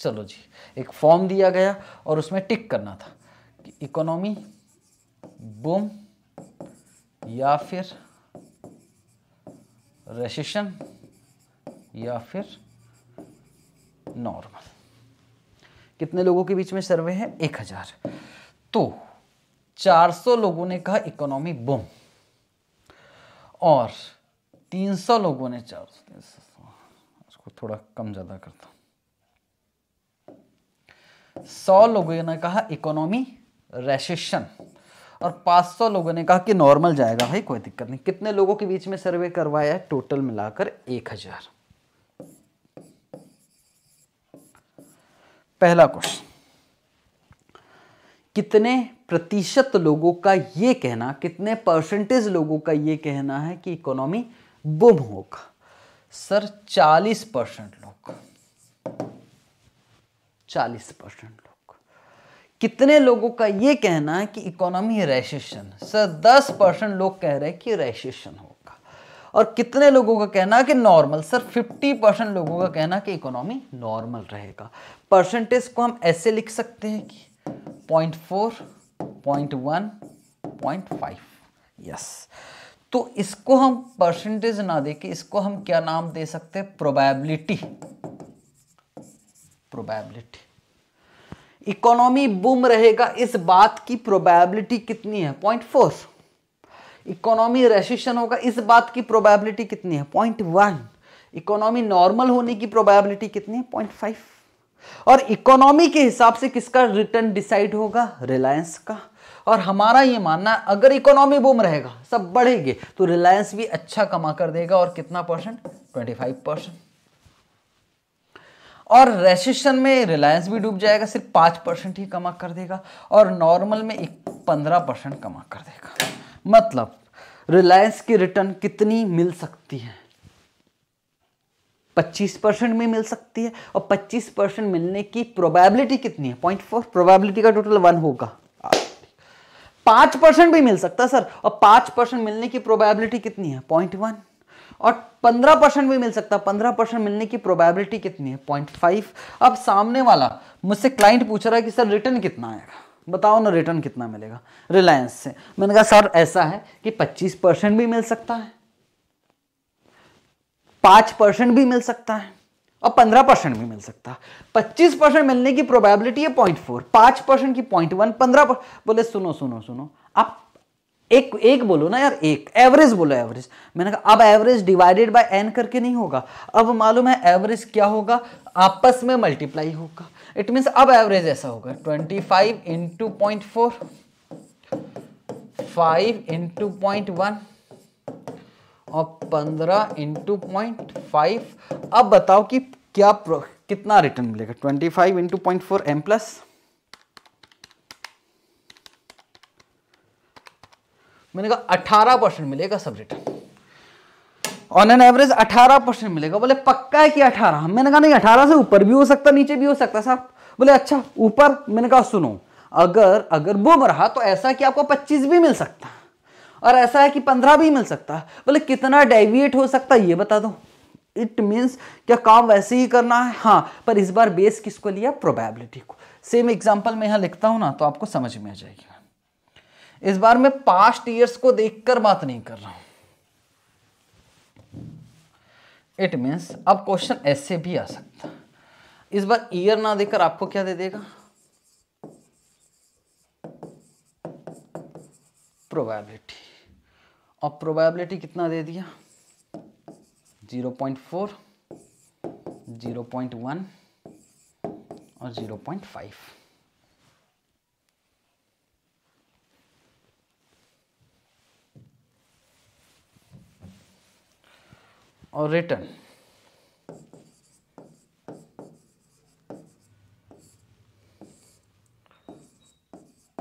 चलो जी एक फॉर्म दिया गया और उसमें टिक करना था कि इकोनॉमी बूम या फिर रेसिशन या फिर नॉर्मल कितने लोगों के बीच में सर्वे है एक हजार तो 400 लोगों ने कहा इकोनॉमी बूम और 300 लोगों ने चार सौ इसको थोड़ा कम ज़्यादा करता सौ लोगों ने कहा इकोनॉमी रेसेशन और 500 लोगों ने कहा कि नॉर्मल जाएगा भाई कोई दिक्कत नहीं कितने लोगों के बीच में सर्वे करवाया है टोटल मिलाकर 1000 पहला क्वेश्चन कितने प्रतिशत लोगों का ये कहना कितने परसेंटेज लोगों का ये कहना है कि इकोनॉमी बुम होगा सर 40 परसेंट लोग 40 परसेंट लोग कितने लोगों का ये कहना है कि इकोनॉमी रेसेशन सर 10 परसेंट लोग कह रहे हैं कि रेसेशन होगा और कितने लोगों का कहना है कि नॉर्मल सर 50 परसेंट लोगों का कहना कि इकोनॉमी नॉर्मल रहेगा परसेंटेज को हम ऐसे लिख सकते हैं कि point four point one point five yes तो इसको हम परसेंटेज ना देके इसको हम क्या नाम दे सकते हैं प्रोबेबिलिटी प्रोबेबिलिटी इकोनॉमी बूम रहेगा इस बात की प्रोबेबिलिटी कितनी है पॉइंट फोर इकोनॉमी रेसिशन होगा इस बात की प्रोबेबिलिटी कितनी है पॉइंट वन इकोनॉमी नॉर्मल होने की प्रोबेबिलिटी कितनी है पॉइंट फाइव और इकोनॉमी के हिसाब से किसका रिटर्न डिसाइड होगा रिलायंस का और हमारा ये मानना अगर इकोनॉमी बूम रहेगा सब बढ़ेंगे तो रिलायंस भी अच्छा कमा कर देगा और कितना परसेंट ट्वेंटी फाइव परसेंट और रेसिशन में रिलायंस भी डूब जाएगा सिर्फ पांच परसेंट ही कमा कर देगा और नॉर्मल में एक पंद्रह परसेंट कमा कर देगा मतलब रिलायंस की रिटर्न कितनी मिल सकती है 25 परसेंट में मिल सकती है और 25 परसेंट मिलने की प्रोबेबिलिटी कितनी है पॉइंट फोर प्रोबेबिलिटी का टोटल वन होगा पांच परसेंट भी मिल सकता है सर और पांच परसेंट मिलने की प्रोबेबिलिटी कितनी है पॉइंट वन और पंद्रह परसेंट भी मिल सकता है पंद्रह परसेंट मिलने की प्रोबेबिलिटी कितनी है पॉइंट फाइव अब सामने वाला मुझसे क्लाइंट पूछ रहा है कि सर रिटर्न कितना आएगा बताओ ना रिटर्न कितना मिलेगा रिलायंस से मैंने कहा सर ऐसा है कि पच्चीस परसेंट भी मिल सकता है पांच परसेंट भी मिल सकता है और 15 परसेंट भी मिल सकता 25 परसेंट मिलने की प्रोबेबिलिटी है 0.4 फोर पांच परसेंट की 0.1 15 पंद्रह बोले सुनो सुनो सुनो आप एक एक बोलो ना यार एक एवरेज बोलो एवरेज मैंने कहा अब एवरेज डिवाइडेड बाय एन करके नहीं होगा अब मालूम है एवरेज क्या होगा आपस में मल्टीप्लाई होगा इट मीन्स अब एवरेज ऐसा होगा twenty five into point four five into point one और 15 इंटू पॉइंट फाइव अब बताओ कि क्या कितना रिटर्न मिलेगा 25 five into point four M plus मैंने कहा 18 परसेंट मिलेगा सब return on an average 18 percent मिलेगा बोले पक्का है कि 18 मैंने कहा नहीं 18 से ऊपर भी हो सकता नीचे भी हो सकता साहब बोले अच्छा ऊपर मैंने कहा सुनो अगर अगर बुम रहा तो ऐसा कि आपको 25 भी मिल सकता है और ऐसा है कि पंद्रह भी मिल सकता है बोले कितना डेविएट हो सकता है ये बता दो इट मीन्स क्या काम वैसे ही करना है हाँ पर इस बार बेस किसको लिया प्रोबेबिलिटी को सेम एग्जाम्पल मैं यहाँ लिखता हूँ ना तो आपको समझ में आ जाएगी इस बार मैं पास्ट ईयर्स को देखकर बात नहीं कर रहा हूं इट मीन्स अब क्वेश्चन ऐसे भी आ सकता इस बार ईयर ना देकर आपको क्या दे देगा प्रोबेबिलिटी और प्रोबेबिलिटी कितना दे दिया 0.4, 0.1 और 0.5 और रिटर्न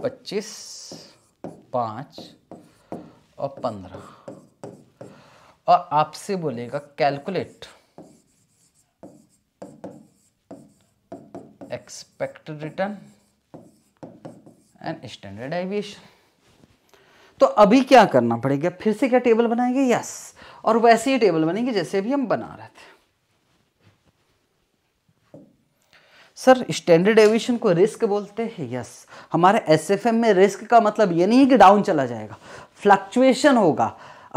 पच्चीस पाँच और पंद्रह और आपसे बोलेगा calculate expected return and standard aviation तो अभी क्या करना पड़ेगा फिर से क्या टेबल बनाएंगे यस और वैसे ही टेबल बनेंगे जैसे भी हम बना रहे थे सर स्टैंडर्ड एविएशन को रिस्क बोलते हैं यस हमारे एसएफएम में रिस्क का मतलब ये नहीं है कि डाउन चला जाएगा फ्लक्चुएशन होगा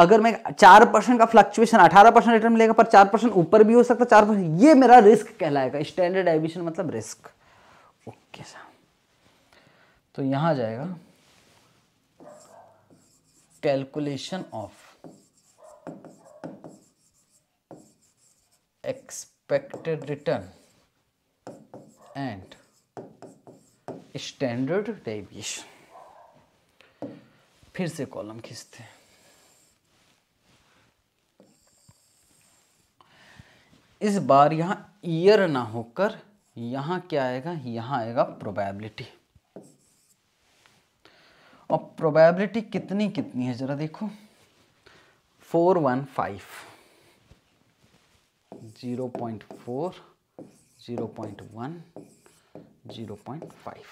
अगर मैं चार परसेंट का फ्लक्चुएशन अठारह परसेंट रिटर्न मिलेगा पर चार परसेंट ऊपर भी हो सकता है चार परसेंट ये मेरा रिस्क कहलाएगा स्टैंडर्ड एविशन मतलब रिस्क ओके सर तो यहां जाएगा calculation of expected return and standard deviation फिर से कॉलम खींचते हैं इस बार यहां ईयर ना होकर यहां क्या आएगा यहां आएगा प्रोबेबिलिटी और प्रोबेबिलिटी कितनी कितनी है जरा देखो four one five zero point four zero point one zero point five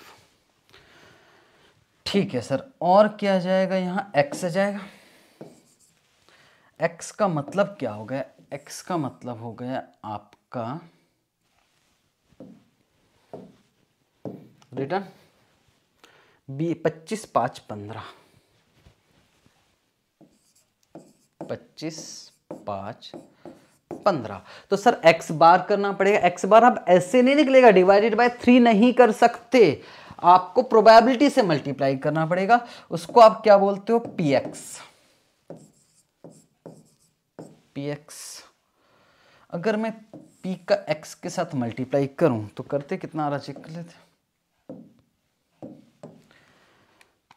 ठीक है सर और क्या जाएगा यहाँ एक्स जाएगा एक्स का मतलब क्या हो गया एक्स का मतलब हो गया आपका रिटर्न बी पच्चीस पाँच पंद्रह पच्चीस पाँच पंद्रह तो सर एक्स बार करना पड़ेगा एक्स बार अब ऐसे नहीं निकलेगा डिवाइडेड बाय थ्री नहीं कर सकते आपको प्रोबेबिलिटी से मल्टीप्लाई करना पड़ेगा उसको आप क्या बोलते हो पी एक्स पी एक्स अगर मैं पी का एक्स के साथ मल्टीप्लाई करूं तो करते कितना आ रहा चेक कर लेते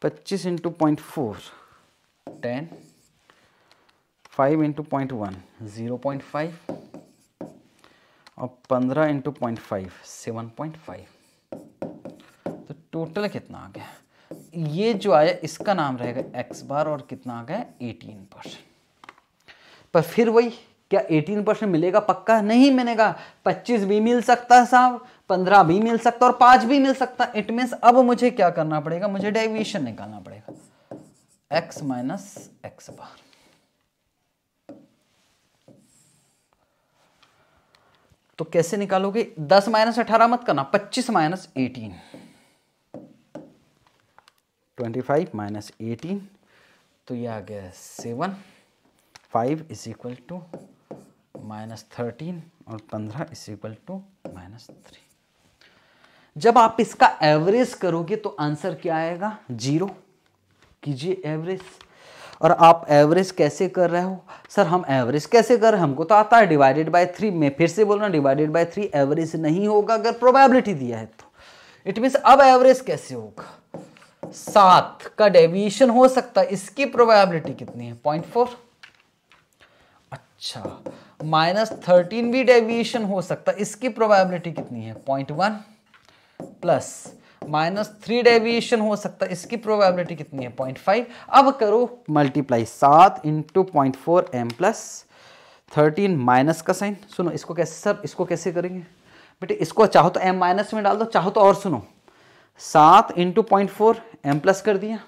पच्चीस into point four ten five into point one zero point five और पंद्रह into point five seven point five total कितना आ गया ये जो आया इसका नाम रहेगा एक्स बार और कितना आ गया एटीन पर फिर वही क्या 18 परसेंट मिलेगा पक्का नहीं मिलेगा 25 भी मिल सकता है साहब 15 भी मिल सकता और 5 भी मिल सकता इट मीन अब मुझे क्या करना पड़ेगा मुझे डेविएशन निकालना पड़ेगा x माइनस एक्स बार तो कैसे निकालोगे 10 माइनस अठारह मत करना 25 minus eighteen twenty five minus eighteen तो ये आ गया seven five is equal to minus thirteen और पंद्रह is equal to minus three जब आप इसका एवरेज करोगे तो आंसर क्या आएगा जीरो कीजिए एवरेज और आप एवरेज कैसे कर रहे हो सर हम एवरेज कैसे कर रहे हैं हमको तो आता है डिवाइडेड बाय थ्री मैं फिर से बोल रहा हूँ डिवाइडेड बाय थ्री एवरेज नहीं होगा अगर प्रोबेबिलिटी दिया है तो इट मीन्स अब एवरेज कैसे होगा सात का डेविएशन हो सकता है इसकी प्रोबेबिलिटी कितनी है पॉइंट फोर अच्छा माइनस थर्टीन भी डेविएशन हो सकता है इसकी प्रोबेबिलिटी कितनी है point one plus minus three deviation हो सकता है इसकी प्रोबेबिलिटी कितनी है पॉइंट फाइव अब करो मल्टीप्लाई सात into point four M plus thirteen minus का साइन सुनो इसको कैसे सर इसको कैसे करेंगे बेटे इसको चाहो तो एम माइनस में डाल दो चाहो तो और सुनो सात into point four M plus कर दिया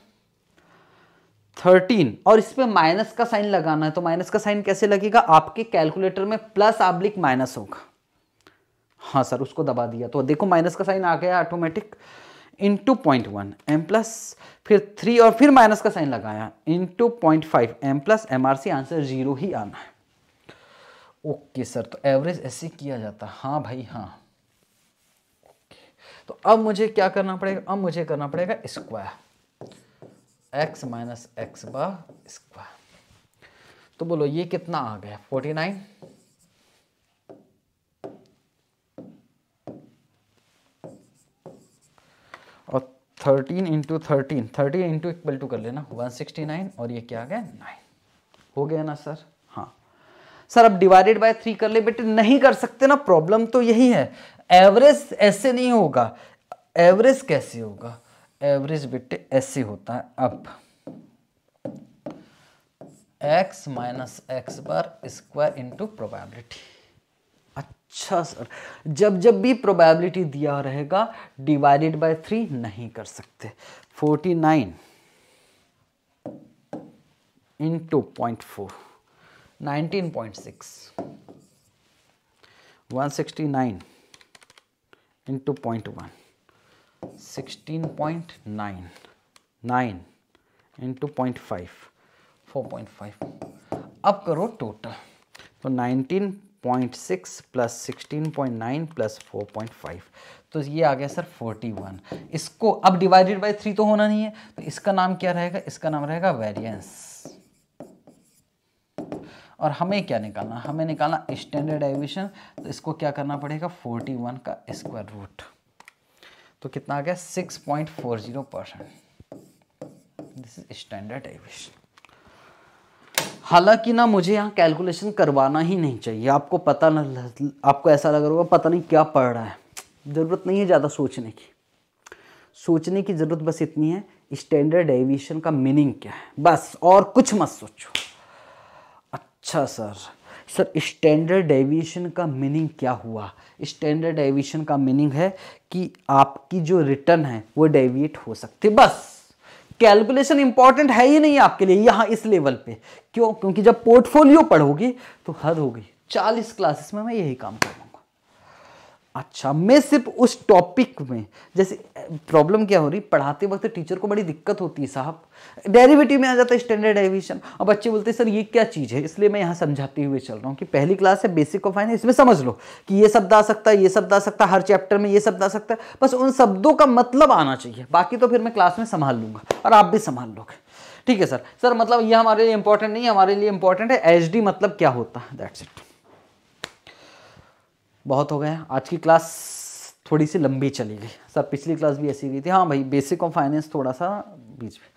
थर्टीन और इस पर माइनस का साइन लगाना है तो माइनस का साइन कैसे लगेगा आपके कैलकुलेटर में प्लस आब्लिक माइनस होगा हाँ सर उसको दबा दिया तो देखो माइनस का साइन आ गया automatic into point one M plus फिर थ्री और फिर माइनस का साइन लगाया into point five M plus M R C answer zero ही आना है ओके सर तो एवरेज ऐसे किया जाता हाँ भाई हाँ तो अब मुझे क्या करना पड़ेगा अब मुझे करना पड़ेगा square X minus X bar square तो बोलो ये कितना आ गया फोर्टी नाइन और thirteen into thirteen thirteen into equal to कर लेना वन सिक्सटी नाइन और ये क्या आ गया नाइन हो गया ना सर हाँ सर अब डिवाइडेड बाय थ्री कर ले बेटे नहीं कर सकते ना प्रॉब्लम तो यही है एवरेज ऐसे नहीं होगा एवरेज कैसे होगा एवरेज बेटे ऐसे होता है अब X minus X bar square into probability अच्छा सर जब जब भी प्रोबेबिलिटी दिया रहेगा डिवाइडेड बाय थ्री नहीं कर सकते forty nine into point four nineteen point six one sixty nine into point one sixteen point nine nine into point five four point five अब करो टोटल तो nineteen point six plus sixteen point nine plus four point five तो ये आ गया sir forty one इसको अब divided by three तो होना नहीं है तो इसका नाम क्या रहेगा इसका नाम रहेगा वेरियंस और हमें क्या निकालना हमें निकालना स्टैंडर्ड डेविएशन तो इसको क्या करना पड़ेगा 41 का स्क्वायर रूट तो कितना आ गया 6.40 percent this is standard deviation हालांकि ना मुझे यहाँ कैलकुलेशन करवाना ही नहीं चाहिए आपको पता ना आपको ऐसा लग रहा होगा पता नहीं क्या पढ़ रहा है ज़रूरत नहीं है ज़्यादा सोचने की सोचने की ज़रूरत बस इतनी है स्टैंडर्ड डेविएशन का मीनिंग क्या है बस और कुछ मत सोचो अच्छा सर सर स्टैंडर्ड डेविएशन का मीनिंग क्या हुआ स्टैंडर्ड डेविएशन का मीनिंग है कि आपकी जो रिटर्न है वो डेविएट हो सकती बस कैलकुलेशन इंपॉर्टेंट है ही नहीं आपके लिए यहाँ इस लेवल पे क्यों क्योंकि जब पोर्टफोलियो पढ़ोगी तो हद होगी चालीस क्लासेस में मैं यही काम करूँगा अच्छा मैं सिर्फ उस टॉपिक में जैसे प्रॉब्लम क्या हो रही पढ़ाते वक्त टीचर को बड़ी दिक्कत होती है साहब डेरिवेटिव में आ जाता है स्टैंडर्ड डेरिवेशन अब बच्चे बोलते हैं सर ये क्या चीज़ है इसलिए मैं यहाँ समझाते हुए चल रहा हूँ कि पहली क्लास है बेसिक ऑफ फाइनेंस इसमें समझ लो कि ये शब्द आ सकता है ये शब्द आ सकता है हर चैप्टर में ये शब्द आ सकता है बस उन शब्दों का मतलब आना चाहिए बाकी तो फिर मैं क्लास में संभाल लूँगा और आप भी संभाल लोगे ठीक है सर सर मतलब ये हमारे लिए इंपॉर्टेंट नहीं है हमारे लिए इंपॉर्टेंट है एच मतलब क्या होता है दैट्स इट बहुत हो गया आज की क्लास थोड़ी सी लंबी चली गई सर पिछली क्लास भी ऐसी गई थी हाँ भाई बेसिक ऑफ फाइनेंस थोड़ा सा बीच में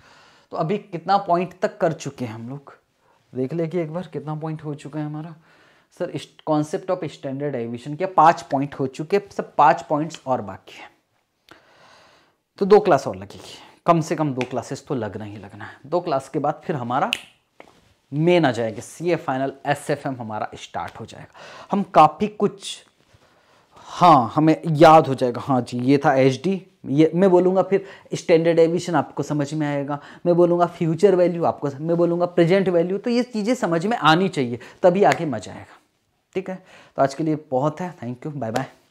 तो अभी कितना पॉइंट तक कर चुके हैं हम लोग देख ले कि एक बार कितना पॉइंट हो चुका है हमारा सर इस कॉन्सेप्ट ऑफ स्टैंडर्ड एविशन के पाँच पॉइंट हो चुके सब पाँच पॉइंट्स और बाकी हैं तो दो क्लास और लगेगी कम से कम दो क्लासेस तो लगना ही लगना है दो क्लास के बाद फिर हमारा मेन आ जाएगा C A final S F M हमारा स्टार्ट हो जाएगा हम काफ़ी कुछ हाँ हमें याद हो जाएगा हाँ जी ये था एच डी ये मैं बोलूँगा फिर स्टैंडर्ड एविशन आपको समझ में आएगा मैं बोलूँगा फ्यूचर वैल्यू आपको मैं बोलूँगा प्रेजेंट वैल्यू तो ये चीज़ें समझ में आनी चाहिए तभी आगे मजा आएगा ठीक है तो आज के लिए बहुत है थैंक यू बाय बाय